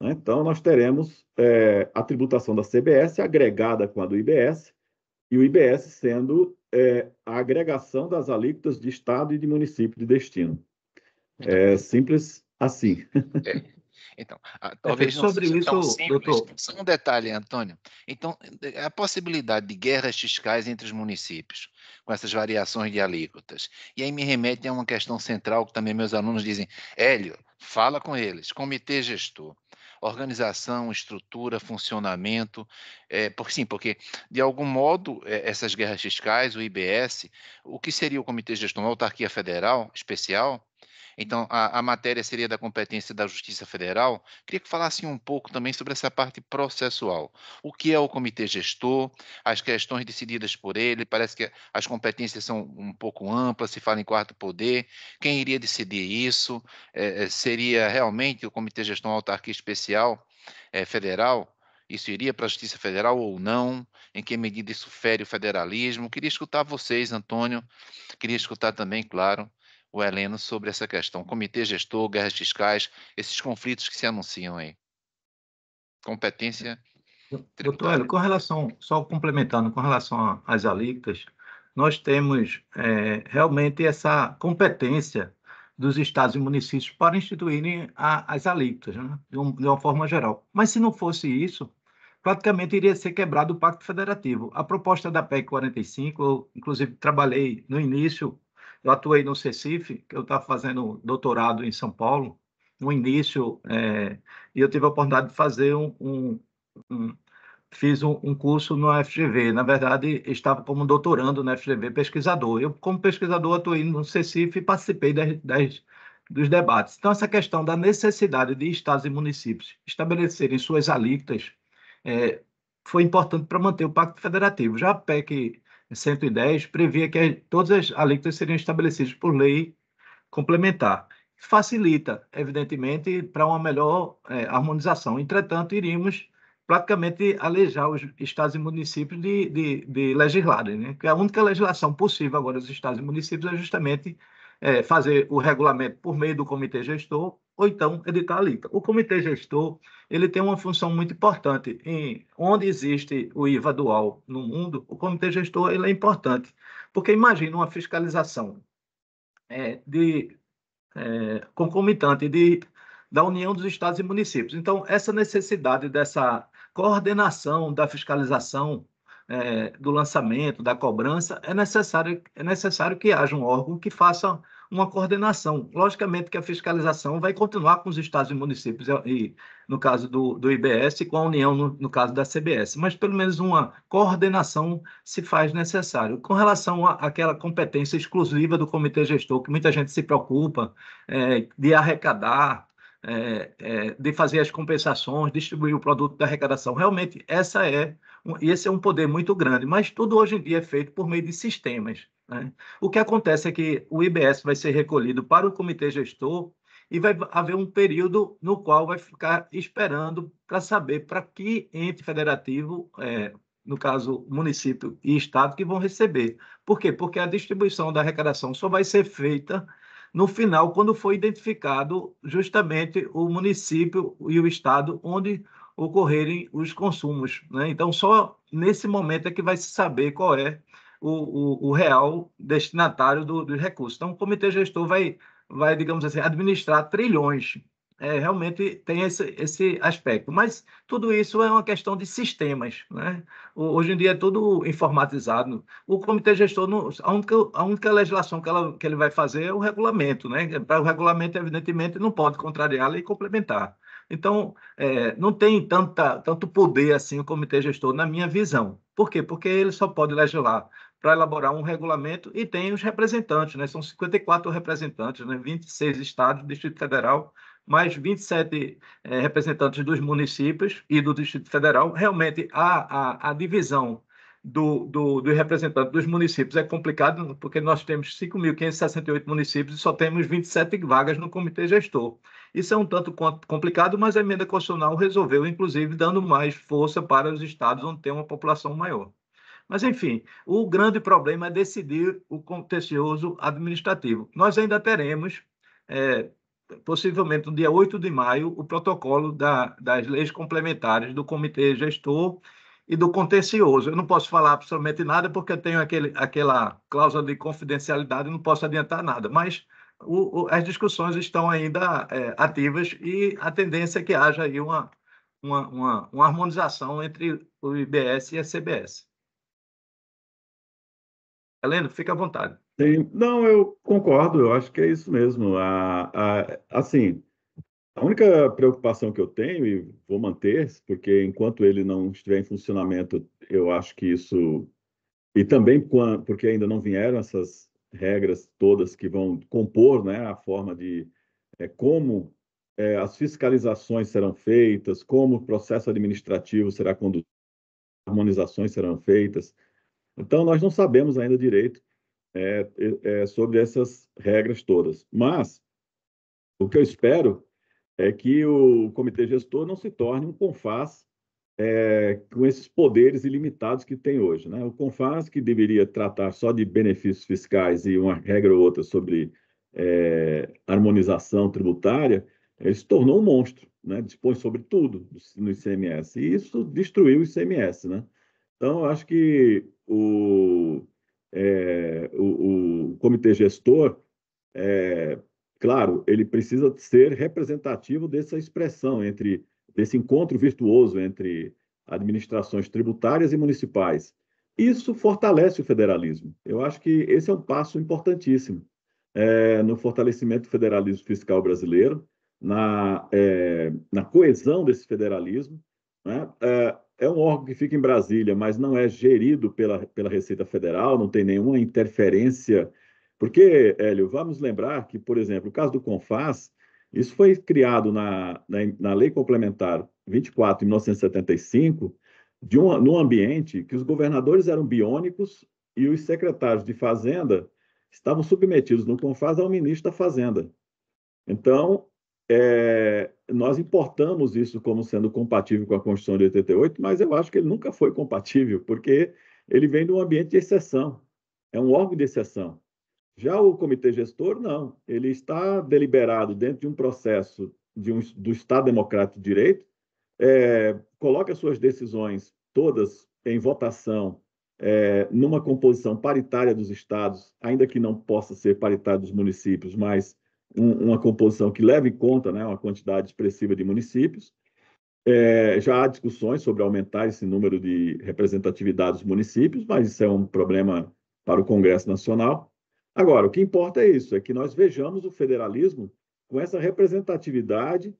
S3: Né? Então, nós teremos é, a tributação da CBS agregada com a do IBS, e o IBS sendo é, a agregação das alíquotas de estado e de município de destino. É simples assim. É.
S1: Então, a, é, talvez não sobre seja isso, tão simples. Doutor. Só um detalhe, Antônio. Então, é, é a possibilidade de guerras fiscais entre os municípios, com essas variações de alíquotas. E aí me remete a uma questão central que também meus alunos dizem, Hélio, fala com eles, comitê gestor organização, estrutura, funcionamento, é, porque sim, porque de algum modo é, essas guerras fiscais, o IBS, o que seria o Comitê de Gestão, uma autarquia federal especial, então, a, a, matéria seria da competência da Justiça Federal. Queria que falassem um pouco também sobre essa parte processual. O que é o comitê gestor, as questões decididas por ele, parece que as competências são um pouco amplas, se fala em quarto poder, quem iria decidir isso? É, é seria realmente o comitê gestor autarquia especial é, federal? isso iria para a Justiça Federal ou não, em que medida isso fere o federalismo. Queria escutar vocês, Antônio, queria escutar também, claro, o Heleno sobre essa questão. Comitê gestor, guerras fiscais, esses conflitos que se anunciam aí. Competência.
S2: Doutor Heleno, com relação, só complementando, com relação às alíquotas, nós temos é, realmente essa competência dos estados e municípios para instituírem a, as alíquotas, né? de, um, de uma forma geral. Mas se não fosse isso, praticamente iria ser quebrado o Pacto Federativo. A proposta da PEC 45, eu, inclusive, trabalhei no início eu atuei no CECIF, eu estava fazendo doutorado em São Paulo, no início, é, e eu tive a oportunidade de fazer um. um, um fiz um, um, curso no FGV. Na verdade, estava como doutorando no FGV, pesquisador. Eu, como pesquisador, atuei no CECIF e participei das, das dos debates. Então, essa questão da necessidade de estados e municípios estabelecerem suas alíquotas é, foi importante para manter o Pacto Federativo. Já a PEC 110 previa que todas as alíquotas seriam estabelecidas por lei complementar. Facilita, evidentemente, para uma melhor é, harmonização. Entretanto, iríamos praticamente alejar os estados e municípios de, de, de legislarem, né? Porque a única legislação possível agora dos estados e municípios é justamente é, fazer o regulamento por meio do comitê gestor ou então ele está ali. O comitê gestor ele tem uma função muito importante. Em onde existe o IVA dual no mundo, o comitê gestor ele é importante, porque imagina uma fiscalização é, de é, concomitante de da União dos Estados e Municípios. Então, essa necessidade dessa coordenação da fiscalização é, do lançamento, da cobrança, é necessário, é necessário que haja um órgão que faça uma coordenação. Logicamente que a fiscalização vai continuar com os estados e municípios, é, e, no caso do, do IBS, e com a União, no, no caso da CBS, mas pelo menos uma coordenação se faz necessário. Com relação àquela competência exclusiva do comitê gestor, que muita gente se preocupa, é, de arrecadar, é, é, de fazer as compensações, distribuir o produto da arrecadação. Realmente, essa é esse é um poder muito grande, mas tudo hoje em dia é feito por meio de sistemas. Né? O que acontece é que o IBS vai ser recolhido para o comitê gestor e vai haver um período no qual vai ficar esperando para saber para que ente federativo, é, no caso município e estado, que vão receber. Por quê? Porque a distribuição da arrecadação só vai ser feita no final, quando foi identificado justamente o município e o estado onde ocorrerem os consumos. Né? Então, só nesse momento é que vai se saber qual é o, o, o real destinatário do, dos recursos. Então, o comitê gestor vai, vai digamos assim, administrar trilhões. É, realmente tem esse, esse aspecto. Mas tudo isso é uma questão de sistemas. Né? Hoje em dia é tudo informatizado. O comitê gestor, a, única, a única legislação que, ela, que ele vai fazer é o regulamento. Né? O regulamento, evidentemente, não pode contrariá-lo e complementar. Então, é, não tem tanta, tanto poder assim o comitê gestor, na minha visão. Por quê? Porque ele só pode legislar para elaborar um regulamento e tem os representantes, né? São 54 representantes, né? 26 estados, Distrito Federal, mais 27 é, eh, representantes dos municípios e do Distrito Federal. Realmente, a, a, a divisão do, do, do representante dos municípios é complicado, porque nós temos 5.568 municípios e só temos 27 vagas no comitê gestor. Isso é um tanto complicado, mas a emenda constitucional resolveu, inclusive, dando mais força para os estados onde tem uma população maior. Mas, enfim, o grande problema é decidir o contencioso administrativo. Nós ainda teremos, é, possivelmente no dia 8 de maio, o protocolo da, das leis complementares do Comitê Gestor e do contencioso. Eu não posso falar absolutamente nada porque eu tenho aquele, aquela cláusula de confidencialidade e não posso adiantar nada, mas o, o, as discussões estão ainda é, ativas e a tendência é que haja aí uma, uma, uma, uma harmonização entre o IBS e a CBS. Helena, fica à vontade.
S3: Sim. Não, eu concordo, eu acho que é isso mesmo. A, a, assim, a única preocupação que eu tenho, e vou manter, porque enquanto ele não estiver em funcionamento, eu acho que isso. E também porque ainda não vieram essas regras todas que vão compor né, a forma de é, como é, as fiscalizações serão feitas, como o processo administrativo será conduzido, harmonizações serão feitas. Então, nós não sabemos ainda direito é, é, é, sobre essas regras todas. Mas o que eu espero é que o comitê gestor não se torne um CONFAS é, com esses poderes ilimitados que tem hoje. Né? O CONFAS, que deveria tratar só de benefícios fiscais e uma regra ou outra sobre é, harmonização tributária, ele se tornou um monstro, né? dispõe sobre tudo no ICMS. E isso destruiu o ICMS. Né? Então, acho que o, é, o, o, comitê gestor, é, claro, ele precisa ser representativo dessa expressão, entre desse encontro virtuoso entre administrações tributárias e municipais. Isso fortalece o federalismo. Eu acho que esse é um passo importantíssimo é, no fortalecimento do federalismo fiscal brasileiro, na, é, na coesão desse federalismo. Né? É, é um órgão que fica em Brasília, mas não é gerido pela, pela Receita Federal, não tem nenhuma interferência. Porque, Hélio, vamos lembrar que, por exemplo, o caso do CONFAS, isso foi criado na, na, na Lei Complementar 24, de 1975, de um, num ambiente que os governadores eram biônicos e os secretários de Fazenda estavam submetidos no CONFAS ao ministro da Fazenda. Então, é, nós importamos isso como sendo compatível com a Constituição de 88, mas eu acho que ele nunca foi compatível, porque ele vem de um ambiente de exceção, é um órgão de exceção. Já o comitê gestor, não, ele está deliberado dentro de um processo de um, do Estado Democrático de Direito, é, coloca suas decisões todas em votação é, numa composição paritária dos estados, ainda que não possa ser paritária dos municípios, mas um, uma composição que leve em conta né, uma quantidade expressiva de municípios. É, já há discussões sobre aumentar esse número de representatividade dos municípios, mas isso é um problema para o Congresso Nacional. Agora, o que importa é isso, é que nós vejamos o federalismo com essa representatividade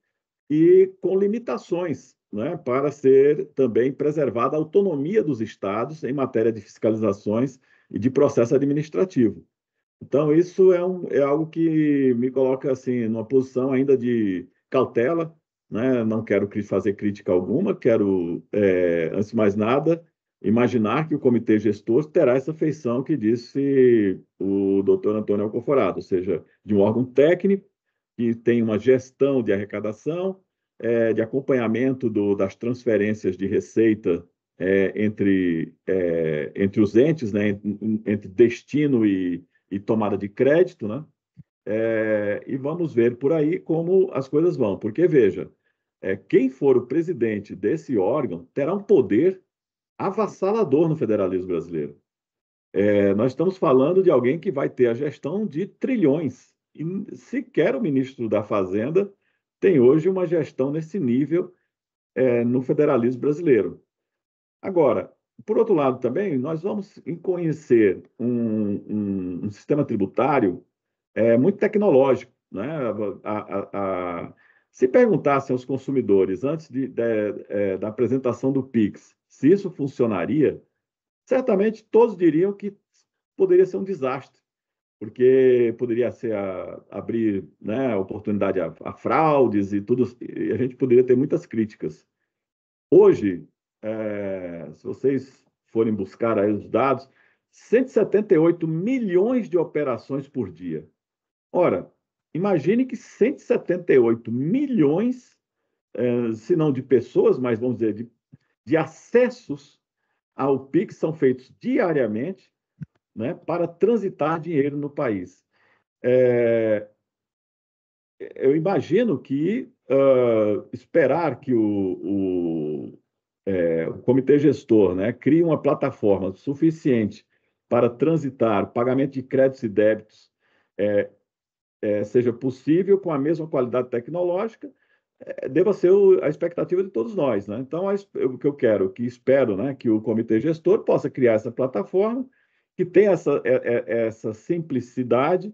S3: e com limitações, né, para ser também preservada a autonomia dos estados em matéria de fiscalizações e de processo administrativo. Então, isso é, um, é algo que me coloca assim numa posição ainda de cautela, né? não quero fazer crítica alguma, quero, é, antes de mais nada, imaginar que o comitê gestor terá essa feição que disse o doutor Antônio Alcoforado, ou seja, de um órgão técnico que tem uma gestão de arrecadação, é, de acompanhamento do, das transferências de receita é, entre, é, entre os entes, né, entre destino e, e tomada de crédito, né? É, e vamos ver por aí como as coisas vão. Porque, veja, é, quem for o presidente desse órgão terá um poder avassalador no federalismo brasileiro. É, nós estamos falando de alguém que vai ter a gestão de trilhões. E sequer o ministro da Fazenda tem hoje uma gestão nesse nível é, no federalismo brasileiro. Agora, por outro lado, também, nós vamos conhecer um, um, um sistema tributário é, muito tecnológico. Né? A, a, a, se perguntassem aos consumidores, antes de, de, de, é, da apresentação do PIX, se isso funcionaria, certamente todos diriam que poderia ser um desastre, porque poderia ser abrir né, oportunidade a, fraudes e tudo, e a gente poderia ter muitas críticas. Hoje, é, se vocês forem buscar aí os dados, 178 milhões de operações por dia. Ora, imagine que 178 milhões, é, se não de pessoas, mas vamos dizer, de, de acessos ao PIX são feitos diariamente né, para transitar dinheiro no país. É, eu imagino que uh, esperar que o, o é, o comitê gestor né, cria uma plataforma suficiente para transitar pagamento de créditos e débitos é, é, seja possível com a mesma qualidade tecnológica, é, deva ser o, a expectativa de todos nós. Né? Então, a, o que eu quero, que espero né, que o comitê gestor possa criar essa plataforma que tem essa, é, é, essa simplicidade,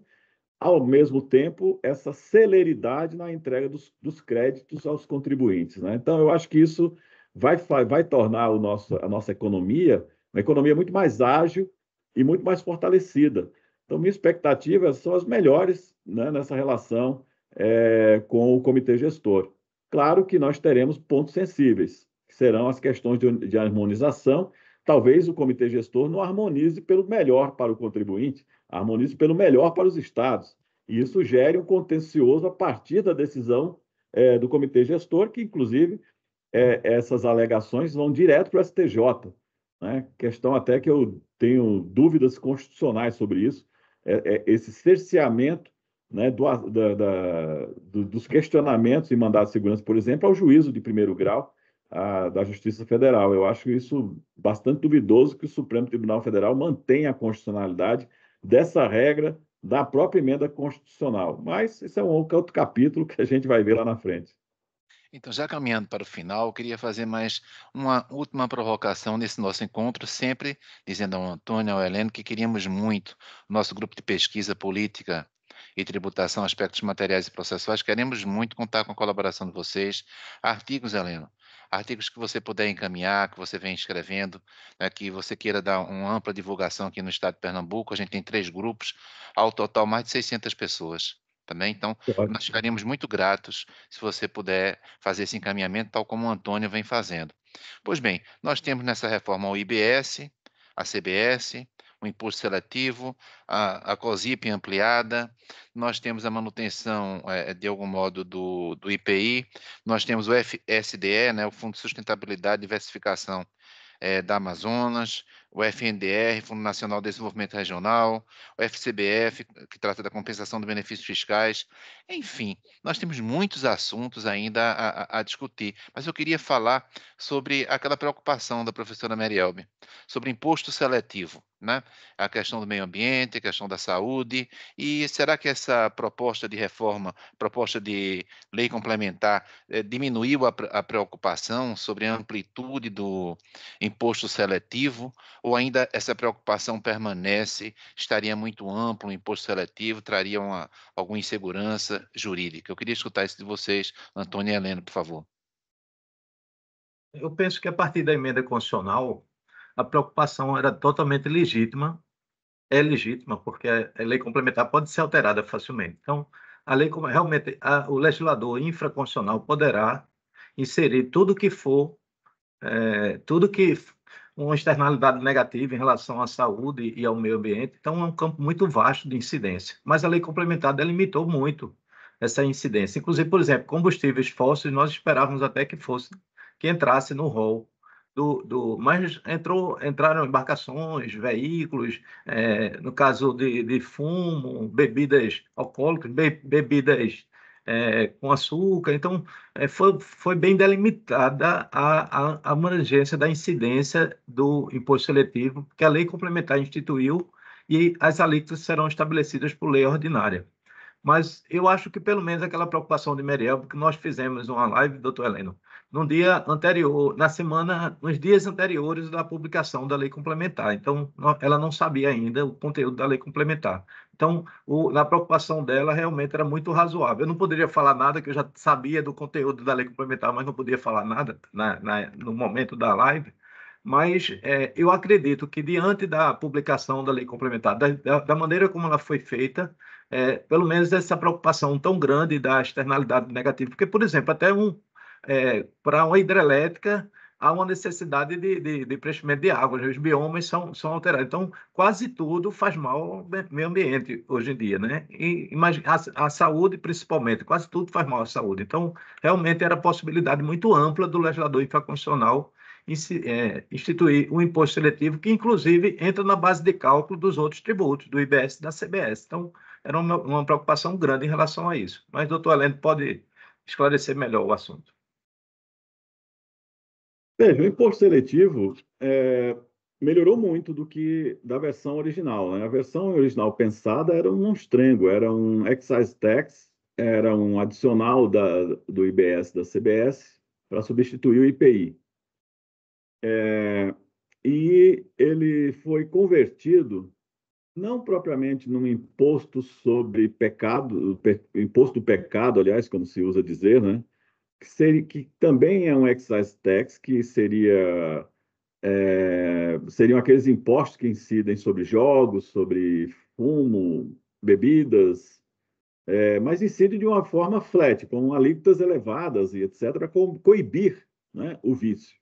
S3: ao mesmo tempo, essa celeridade na entrega dos, dos créditos aos contribuintes. Né? Então, eu acho que isso vai, vai tornar o nosso, a nossa economia uma economia muito mais ágil e muito mais fortalecida. Então, minhas expectativas são as melhores né, nessa relação é, com o comitê gestor. Claro que nós teremos pontos sensíveis, que serão as questões de, de harmonização. Talvez o comitê gestor não harmonize pelo melhor para o contribuinte, harmonize pelo melhor para os estados. E isso gere um contencioso a partir da decisão é, do comitê gestor, que inclusive é, essas alegações vão direto para o STJ. Né? Questão até que eu tenho dúvidas constitucionais sobre isso, é, é esse cerceamento né, do, da, da, do, dos questionamentos e mandados de segurança, por exemplo, ao juízo de primeiro grau a, da Justiça Federal. Eu acho isso bastante duvidoso que o Supremo Tribunal Federal mantenha a constitucionalidade dessa regra da própria emenda constitucional. Mas isso é um outro capítulo que a gente vai ver lá na frente.
S1: Então, já caminhando para o final, eu queria fazer mais uma última provocação nesse nosso encontro, sempre dizendo ao Antônio, ao Heleno, que queríamos muito nosso grupo de pesquisa política e tributação, aspectos materiais e processuais, queremos muito contar com a colaboração de vocês. Artigos, Heleno, artigos que você puder encaminhar, que você vem escrevendo, né, que você queira dar uma ampla divulgação aqui no estado de Pernambuco. A gente tem três grupos, ao total mais de 600 pessoas também Então, claro. nós ficaríamos muito gratos se você puder fazer esse encaminhamento, tal como o Antônio vem fazendo. Pois bem, nós temos nessa reforma o IBS, a CBS, o imposto seletivo, a, a COSIP ampliada, nós temos a manutenção, é, é de algum modo, do, do IPI, nós temos o FSDE, né, o Fundo de Sustentabilidade e Diversificação é, da Amazonas, o FNDR, Fundo Nacional de Desenvolvimento Regional, o FCBF, que trata da compensação de benefícios fiscais. Enfim, nós temos muitos assuntos ainda a, a, a discutir, mas eu queria falar sobre aquela preocupação da professora Merielbe, sobre imposto seletivo. Né? A questão do meio ambiente, a questão da saúde. E será que essa proposta de reforma, proposta de lei complementar, eh, diminuiu a, a, preocupação sobre a amplitude do imposto seletivo? Ou ainda essa preocupação permanece? Estaria muito amplo o imposto seletivo, traria uma, alguma insegurança jurídica? Eu queria escutar isso de vocês, Antônio e Helena, por favor.
S2: Eu penso que a partir da emenda constitucional, a preocupação era totalmente legítima, é legítima, porque a lei complementar pode ser alterada facilmente. Então, a lei realmente a, o legislador infraconstitucional poderá inserir tudo que for é, tudo que uma externalidade negativa em relação à saúde e ao meio ambiente então é um campo muito vasto de incidência mas a lei complementar delimitou muito essa incidência inclusive por exemplo combustíveis fósseis nós esperávamos até que fosse que entrasse no rol do, do, mas entrou, entraram embarcações, veículos, é, no caso de, de, fumo, bebidas alcoólicas, be, bebidas é, com açúcar. Então, é, foi, foi, bem delimitada a, a, da incidência do imposto seletivo que a lei complementar instituiu e as alíquotas serão estabelecidas por lei ordinária. Mas eu acho que, pelo menos, aquela preocupação de Meriel, porque nós fizemos uma live, doutor Heleno, no dia anterior, na semana, nos dias anteriores da publicação da lei complementar. Então, ela não sabia ainda o conteúdo da lei complementar. Então, o, a preocupação dela realmente era muito razoável. Eu não poderia falar nada, que eu já sabia do conteúdo da lei complementar, mas não podia falar nada na, na, no momento da live. Mas é, eu acredito que, diante da publicação da lei complementar, da, da, da maneira como ela foi feita, é, pelo menos essa preocupação tão grande da externalidade negativa, porque, por exemplo, até um, é, para uma hidrelétrica, há uma necessidade de, de, de preenchimento de águas, né? os biomas são, são alterados. Então, quase tudo faz mal ao meio ambiente hoje em dia, né? E mas a, a, saúde, principalmente, quase tudo faz mal à saúde. Então, realmente era possibilidade muito ampla do legislador infraconstitucional é, instituir um imposto seletivo que, inclusive, entra na base de cálculo dos outros tributos, do IBS e da CBS. Então, era uma, uma preocupação grande em relação a isso. Mas, doutor Alente, pode esclarecer melhor o assunto.
S3: Veja, o imposto seletivo é, melhorou muito do que da versão original. Né? A versão original pensada era um estrengo, era um excise tax, era um adicional da, do IBS, da CBS, para substituir o IPI. É, e ele foi convertido não propriamente num imposto sobre pecado, pe, imposto do pecado, aliás, como se usa dizer, né? que, seria, que também é um excise tax, que seria é, seriam aqueles impostos que incidem sobre jogos, sobre fumo, bebidas, é, mas incidem de uma forma flat, com alíquotas elevadas e etc., para co coibir né, o vício.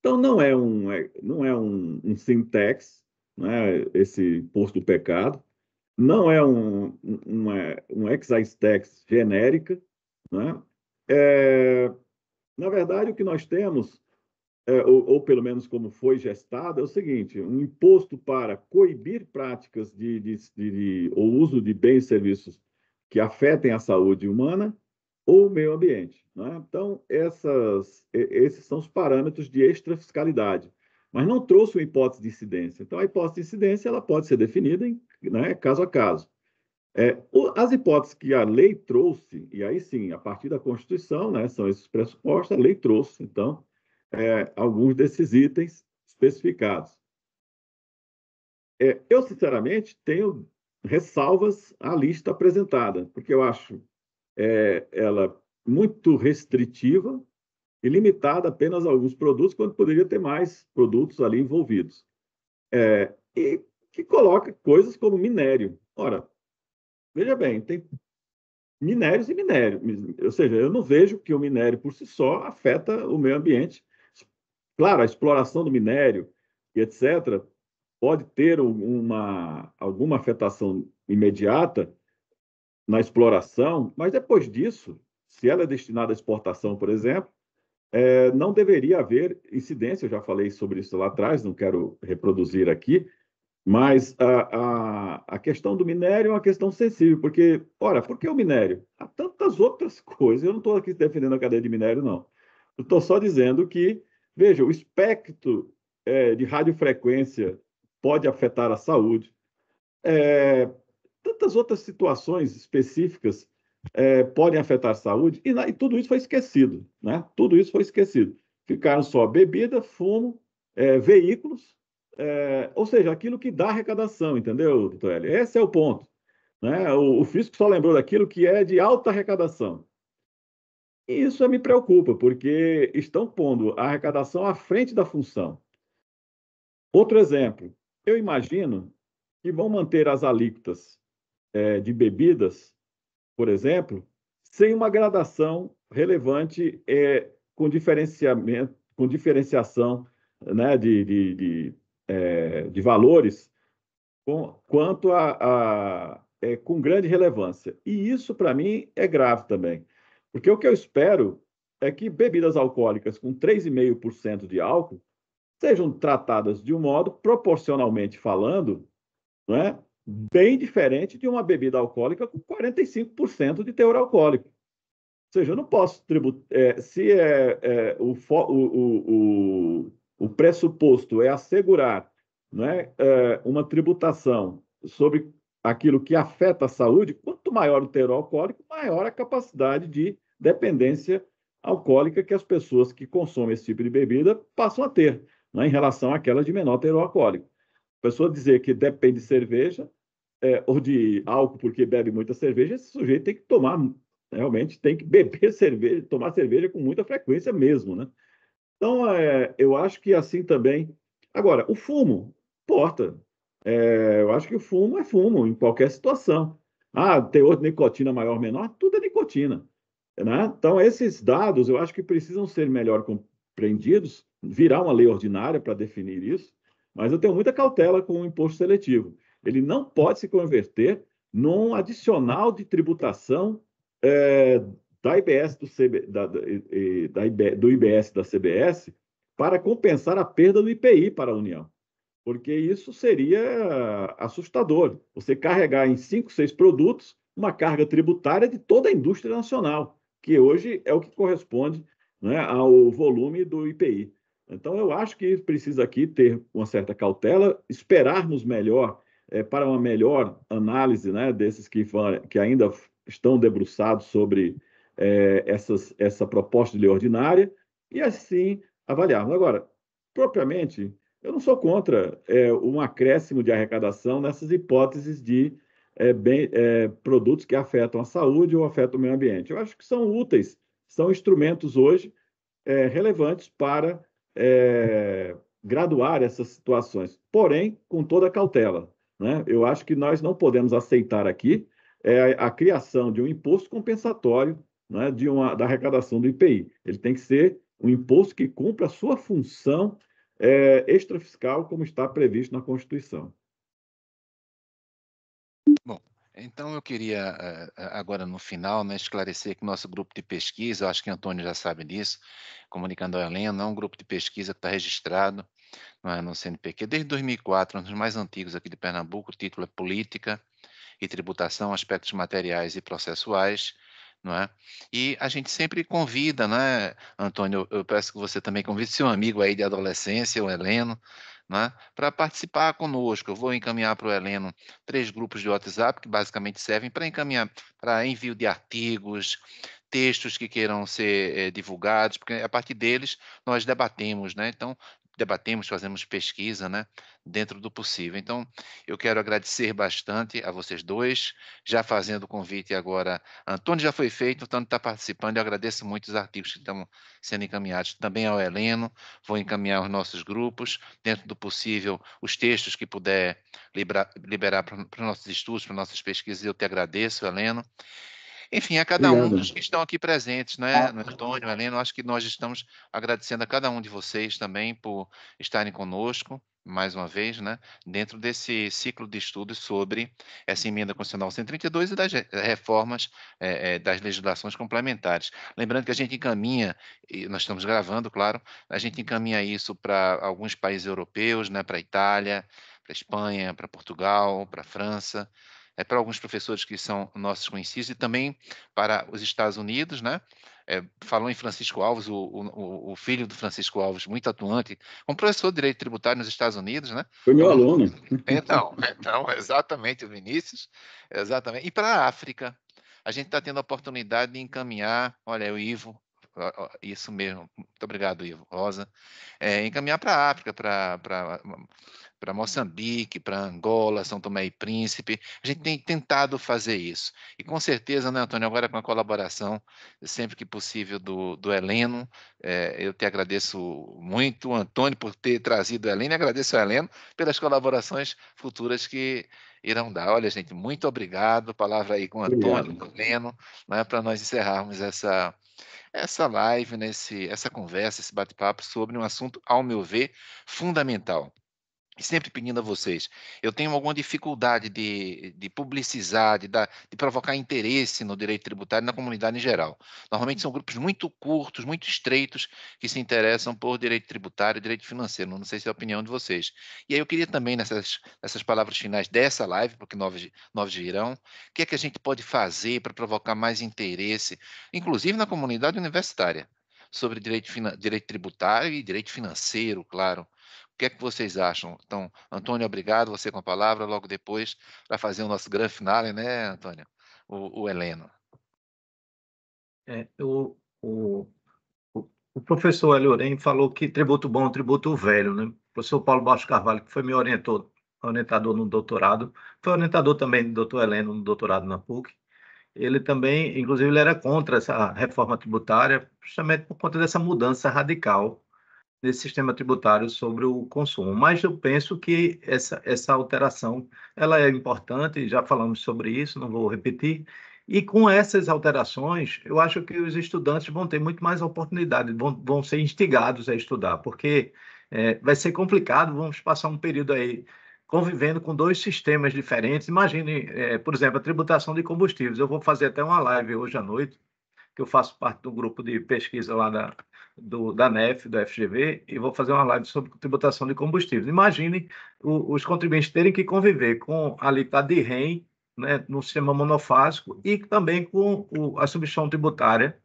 S3: Então, não é um, é, não é um, um syntax, né, esse imposto do pecado, não é um, uma, um excise tax genérica, né, é, na verdade, o que nós temos, é, ou, ou, pelo menos como foi gestado, é o seguinte: um imposto para coibir práticas de, de, de, de ou uso de bens e serviços que afetem a saúde humana ou o meio ambiente. Né? Então, essas, esses são os parâmetros de extrafiscalidade. Mas não trouxe uma hipótese de incidência. Então, a hipótese de incidência ela pode ser definida em, né, caso a caso. É, as hipóteses que a lei trouxe, e aí sim, a partir da Constituição, né, são esses pressupostos, a lei trouxe, então, é, alguns desses itens especificados. É, eu, sinceramente, tenho ressalvas à lista apresentada, porque eu acho é, ela muito restritiva e limitada apenas a alguns produtos, quando poderia ter mais produtos ali envolvidos. É, e que coloca coisas como minério. Ora, Veja bem, tem minérios e minérios, Ou seja, eu não vejo que o minério por si só afeta o meio ambiente. Claro, a exploração do minério e etc. pode ter uma, alguma afetação imediata na exploração, mas depois disso, se ela é destinada à exportação, por exemplo, é, não deveria haver incidência. Eu já falei sobre isso lá atrás, não quero reproduzir aqui, mas a, a, a, questão do minério é uma questão sensível, porque, olha por que o minério? Há tantas outras coisas, eu não estou aqui defendendo a cadeia de minério, não. Eu estou só dizendo que, veja, o espectro é, de radiofrequência pode afetar a saúde, é, tantas outras situações específicas é, podem afetar a saúde, e, na, e, tudo isso foi esquecido, né? Tudo isso foi esquecido. Ficaram só bebida, fumo, é, veículos, é, ou seja, aquilo que dá arrecadação, entendeu, doutor L Esse é o ponto. Né? O, o, fisco só lembrou daquilo que é de alta arrecadação. E isso me preocupa, porque estão pondo a arrecadação à frente da função. Outro exemplo, eu imagino que vão manter as alíquotas é, de bebidas, por exemplo, sem uma gradação relevante é, com, diferenciamento, com diferenciação né, de, de, de é, de valores com, quanto a, a é, com grande relevância. E isso, para mim, é grave também. Porque o que eu espero é que bebidas alcoólicas com 3,5% de álcool sejam tratadas de um modo, proporcionalmente falando, é? bem diferente de uma bebida alcoólica com 45% de teor alcoólico. Ou seja, eu não posso tributar. É, se é, é o, o, o, o pressuposto é assegurar né, uma tributação sobre aquilo que afeta a saúde, quanto maior o teor alcoólico, maior a capacidade de dependência alcoólica que as pessoas que consomem esse tipo de bebida passam a ter, né, em relação àquela de menor teor alcoólico. A pessoa dizer que depende de cerveja é, ou de álcool porque bebe muita cerveja, esse sujeito tem que tomar, realmente tem que beber cerveja, tomar cerveja com muita frequência mesmo, né? Então, é, eu acho que assim também. Agora, o fumo, porta. É, eu acho que o fumo é fumo em qualquer situação. Ah, teor de nicotina maior ou menor, tudo é nicotina. Né? Então, esses dados eu acho que precisam ser melhor compreendidos, virar uma lei ordinária para definir isso, mas eu tenho muita cautela com o imposto seletivo. Ele não pode se converter num adicional de tributação é, da IBS do, CB, da, da, da, do IBS da CBS para compensar a perda do IPI para a União. Porque isso seria assustador. Você carregar em cinco, seis produtos uma carga tributária de toda a indústria nacional, que hoje é o que corresponde né, ao volume do IPI. Então, eu acho que precisa aqui ter uma certa cautela, esperarmos melhor, é, para uma melhor análise né, desses que, que ainda estão debruçados sobre é, essas, essa proposta de lei ordinária e assim avaliarmos. Agora, propriamente, eu não sou contra é, um acréscimo de arrecadação nessas hipóteses de é, bem, é, produtos que afetam a saúde ou afetam o meio ambiente. Eu acho que são úteis, são instrumentos hoje é, relevantes para é, graduar essas situações, porém, com toda cautela. Né? Eu acho que nós não podemos aceitar aqui é, a criação de um imposto compensatório né, de uma, da arrecadação do IPI. Ele tem que ser um imposto que cumpra a sua função é, extrafiscal, como está previsto na Constituição.
S1: Bom, então eu queria é, é, agora no final né, esclarecer que nosso grupo de pesquisa, acho que Antônio já sabe disso, comunicando a Helena, é um grupo de pesquisa que está registrado é, no CNPq desde 2004, um dos mais antigos aqui de Pernambuco, o título é Política e Tributação, Aspectos Materiais e Processuais, não é? E a gente sempre convida, né, Antônio? Eu peço que você também convide seu amigo aí de adolescência, o Heleno, né, para participar conosco. Eu vou encaminhar para o Heleno três grupos de WhatsApp que basicamente servem para encaminhar para envio de artigos, textos que queiram ser é, divulgados, porque a partir deles nós debatemos, né? Então, debatemos, fazemos pesquisa, né, dentro do possível. Então, eu quero agradecer bastante a vocês dois, já fazendo o convite agora. Antônio já foi feito, Antônio está participando, eu agradeço muito os artigos que estão sendo encaminhados também ao Heleno, vou encaminhar os nossos grupos, dentro do possível, os textos que puder liberar, liberar para os nossos estudos, para nossas pesquisas, eu te agradeço, Heleno. Enfim, a cada Obrigado. um dos que estão aqui presentes, né? Ah. Antônio, Helena, acho que nós estamos agradecendo a cada um de vocês também por estarem conosco mais uma vez, né, dentro desse ciclo de estudos sobre essa emenda constitucional 132 e das reformas eh, eh, das legislações complementares. Lembrando que a gente encaminha, nós estamos gravando, claro, a gente encaminha isso para alguns países europeus, né, para a Itália, para a Espanha, para Portugal, para a França, é, para alguns professores que são nossos conhecidos e também para os Estados Unidos, né? É, falou em Francisco Alves, o, o, o, filho do Francisco Alves, muito atuante, um professor de direito tributário nos Estados Unidos, né?
S3: Foi meu aluno. Então,
S1: então exatamente, o Vinícius, exatamente. E para a África, a gente está tendo a oportunidade de encaminhar, olha, o Ivo, isso mesmo. Muito obrigado, Ivo Rosa. É, encaminhar para a África, para Moçambique, para Angola, São Tomé e Príncipe. A gente tem tentado fazer isso. E com certeza, né, Antônio, agora com a colaboração, sempre que possível, do, do Heleno, é, eu te agradeço muito, Antônio, por ter trazido o Heleno, e agradeço ao Heleno pelas colaborações futuras que irão dar. Olha, gente, muito obrigado. Palavra aí com o Antônio, com o Heleno, né, para nós encerrarmos essa essa live, nesse, né, essa conversa, esse bate-papo sobre um assunto, ao meu ver, fundamental sempre pedindo a vocês, eu tenho alguma dificuldade de, de publicizar, de, dar, de provocar interesse no direito tributário na comunidade em geral. Normalmente são uhum. grupos muito curtos, muito estreitos, que se interessam por direito tributário e direito financeiro. Não sei se é a opinião de vocês. E aí eu queria também, nessas, nessas palavras finais dessa live, porque novos, novos virão, o que é que a gente pode fazer para provocar mais interesse, inclusive na comunidade universitária, sobre direito, direito tributário e direito financeiro, claro o que é que vocês acham? Então, Antônio, obrigado, você com a palavra, logo depois, para fazer o nosso grande finale, né, Antônio? O, o Heleno.
S2: É, o, o, o professor eloren falou que tributo bom, é tributo velho, né? O professor Paulo Baixo Carvalho, que foi meu orientador, orientador no doutorado, foi orientador também do doutor Heleno no doutorado na PUC, ele também, inclusive, ele era contra essa reforma tributária, justamente por conta dessa mudança radical nesse sistema tributário sobre o consumo. Mas eu penso que essa, essa alteração ela é importante, já falamos sobre isso, não vou repetir. E com essas alterações, eu acho que os estudantes vão ter muito mais oportunidade, vão, vão ser instigados a estudar, porque é, vai ser complicado, vamos passar um período aí convivendo com dois sistemas diferentes. Imagine, é, por exemplo, a tributação de combustíveis. Eu vou fazer até uma live hoje à noite, que eu faço parte do grupo de pesquisa lá da, do, da NEF, da FGV, e vou fazer uma live sobre tributação de combustíveis. Imagine o, os contribuintes terem que conviver com a alíquota de REM né, no sistema monofásico e também com o, a substituição tributária.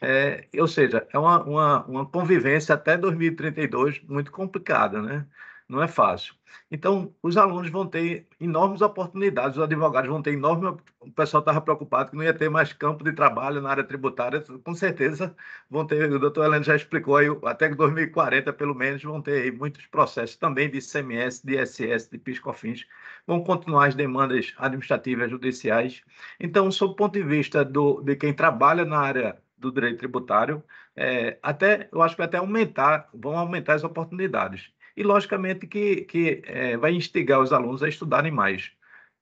S2: É, ou seja, é uma, uma, uma convivência até 2032 muito complicada, né? não é fácil. Então, os alunos vão ter enormes oportunidades, os advogados vão ter enorme. O pessoal estava preocupado que não ia ter mais campo de trabalho na área tributária, com certeza vão ter. O doutor Helena já explicou aí, até 2040, pelo menos, vão ter aí muitos processos também de ICMS, de ISS, de PiscoFins, vão continuar as demandas administrativas, judiciais. Então, sob o ponto de vista do, de quem trabalha na área do direito tributário, é, até eu acho que até aumentar, vão aumentar as oportunidades e, logicamente, que, que é, vai instigar os alunos a estudarem mais,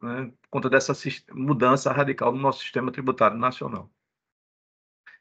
S2: né, por conta dessa mudança radical no nosso sistema tributário nacional.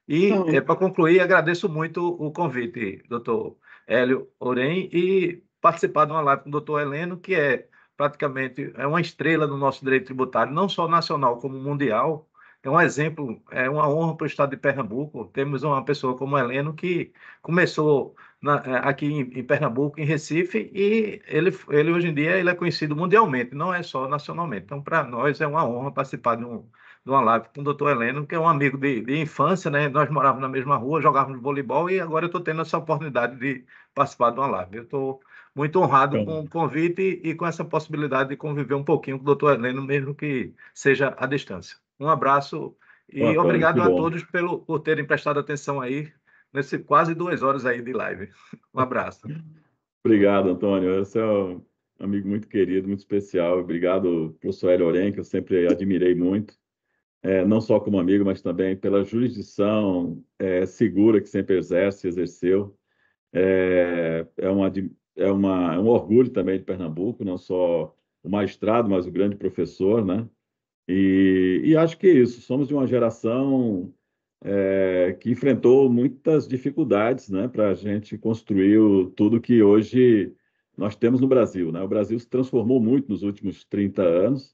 S2: E, então é, para concluir, agradeço muito o convite, doutor Hélio Orem, e participar de uma live com o doutor Heleno, que é praticamente é uma estrela do nosso direito tributário, não só nacional como mundial. É um exemplo, é uma honra para o estado de Pernambuco. Temos uma pessoa como Heleno que começou na, eh, aqui em, em, Pernambuco, em Recife, e ele, ele hoje em dia ele é conhecido mundialmente, não é só nacionalmente. Então, para nós é uma honra participar de, um, de uma live com o doutor Heleno, que é um amigo de, de infância, né? Nós morávamos na mesma rua, jogávamos voleibol e agora eu estou tendo essa oportunidade de participar de uma live. Eu estou muito honrado com o convite e, e com essa possibilidade de conviver um pouquinho com o doutor Heleno, mesmo que seja à distância. Um abraço
S3: e obrigado a todos
S2: pelo, por terem prestado atenção aí nesse quase duas horas aí de live. Um abraço.
S3: Obrigado, Antônio. Esse é um amigo muito querido, muito especial. Obrigado, professor Hélio Oren, que eu sempre admirei muito, é, não só como amigo, mas também pela jurisdição é, segura que sempre exerce e exerceu. É, é, uma, é uma, é um orgulho também de Pernambuco, não só o maestrado, mas o grande professor, né? E, e acho que é isso. Somos de uma geração é, que enfrentou muitas dificuldades né, para a gente construir o, tudo que hoje nós temos no Brasil. Né? O Brasil se transformou muito nos últimos 30 anos,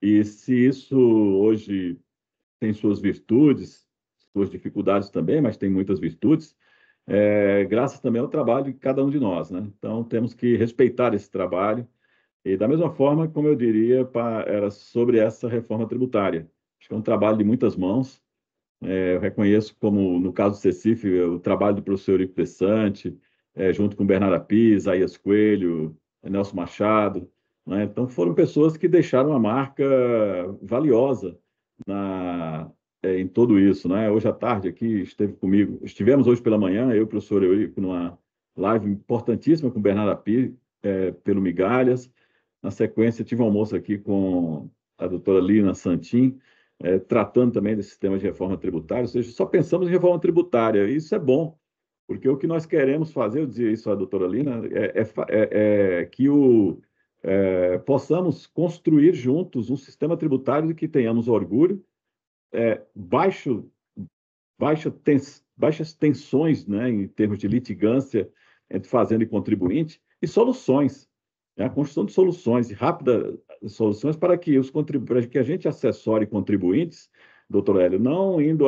S3: e se isso hoje tem suas virtudes, suas dificuldades também, mas tem muitas virtudes, é, graças também ao trabalho de cada um de nós. Né? Então, temos que respeitar esse trabalho. E da mesma forma, como eu diria, pra, era sobre essa reforma tributária. Acho que é um trabalho de muitas mãos, é, eu reconheço como, no caso do CECIF, o trabalho do professor Eurico Pessante, é, junto com Bernardo Pisa, Aias Coelho, Nelson Machado. Né? Então, foram pessoas que deixaram uma marca valiosa na, é, em tudo isso. Né? Hoje à tarde aqui esteve comigo, estivemos hoje pela manhã, eu e o professor Eurico, numa live importantíssima com o Bernardo Api, é, pelo Migalhas. Na sequência, tive um almoço aqui com a doutora Lina Santin, é, tratando também desse sistema de reforma tributária, ou seja, só pensamos em reforma tributária, e isso é bom, porque o que nós queremos fazer, eu dizia isso à doutora Lina, é, é, é, é que o, é, possamos construir juntos um sistema tributário de que tenhamos orgulho, é, baixo, baixa baixas tensões né, em termos de litigância entre fazenda e contribuinte, e soluções, né, a construção de soluções, de rápida soluções para que, os para que a gente acessore contribuintes, doutor Hélio, não indo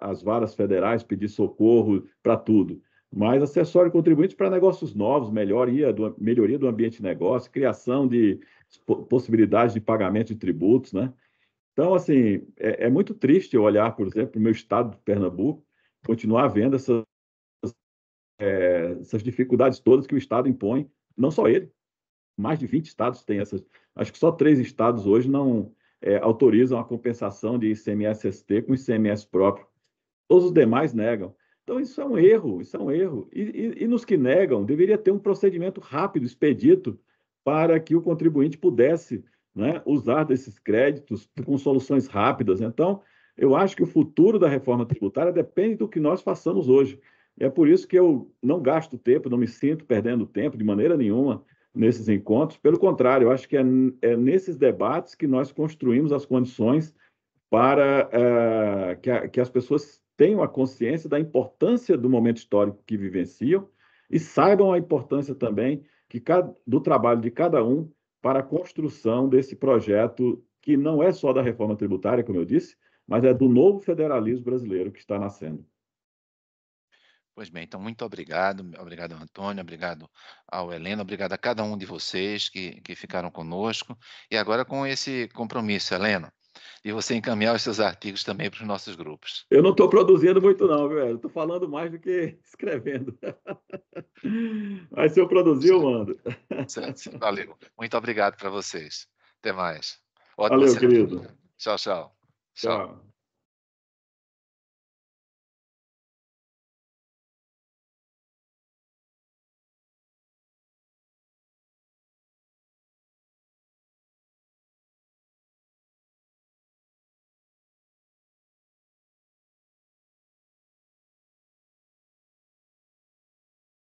S3: às varas federais pedir socorro para tudo, mas acessório contribuinte para negócios novos, melhoria do, melhoria do ambiente de negócio, criação de possibilidades de pagamento de tributos, né? Então, assim, é, é muito triste olhar, por exemplo, o meu estado de Pernambuco, continuar vendo essas, é, essas dificuldades todas que o Estado impõe, não só ele, mais de 20 estados têm essas. Acho que só três estados hoje não é, autorizam a compensação de ICMS-ST com ICMS próprio. Todos os demais negam. Então, isso é um erro, isso é um erro. E, e, e nos que negam, deveria ter um procedimento rápido, expedito, para que o contribuinte pudesse né, usar desses créditos com soluções rápidas. Então, eu acho que o futuro da reforma tributária depende do que nós façamos hoje. É por isso que eu não gasto tempo, não me sinto perdendo tempo de maneira nenhuma nesses encontros. Pelo contrário, eu acho que é, é nesses debates que nós construímos as condições para é, que, a, que as pessoas tenham a consciência da importância do momento histórico que vivenciam e saibam a importância também que cada, do trabalho de cada um para a construção desse projeto que não é só da reforma tributária, como eu disse, mas é do novo federalismo brasileiro que está nascendo.
S1: Pois bem, então muito obrigado, obrigado Antônio, obrigado ao Helena, obrigado a cada um de vocês que, que ficaram conosco. E agora com esse compromisso, Helena, de você encaminhar os seus artigos também para os nossos grupos. Eu não
S3: estou produzindo muito não, viu? Estou falando mais do que escrevendo. Mas se eu produzir, eu mando. Certo,
S1: valeu. Muito obrigado para vocês. Até mais.
S3: Ótimo valeu, querido.
S1: Tchau, tchau. Tchau. tchau.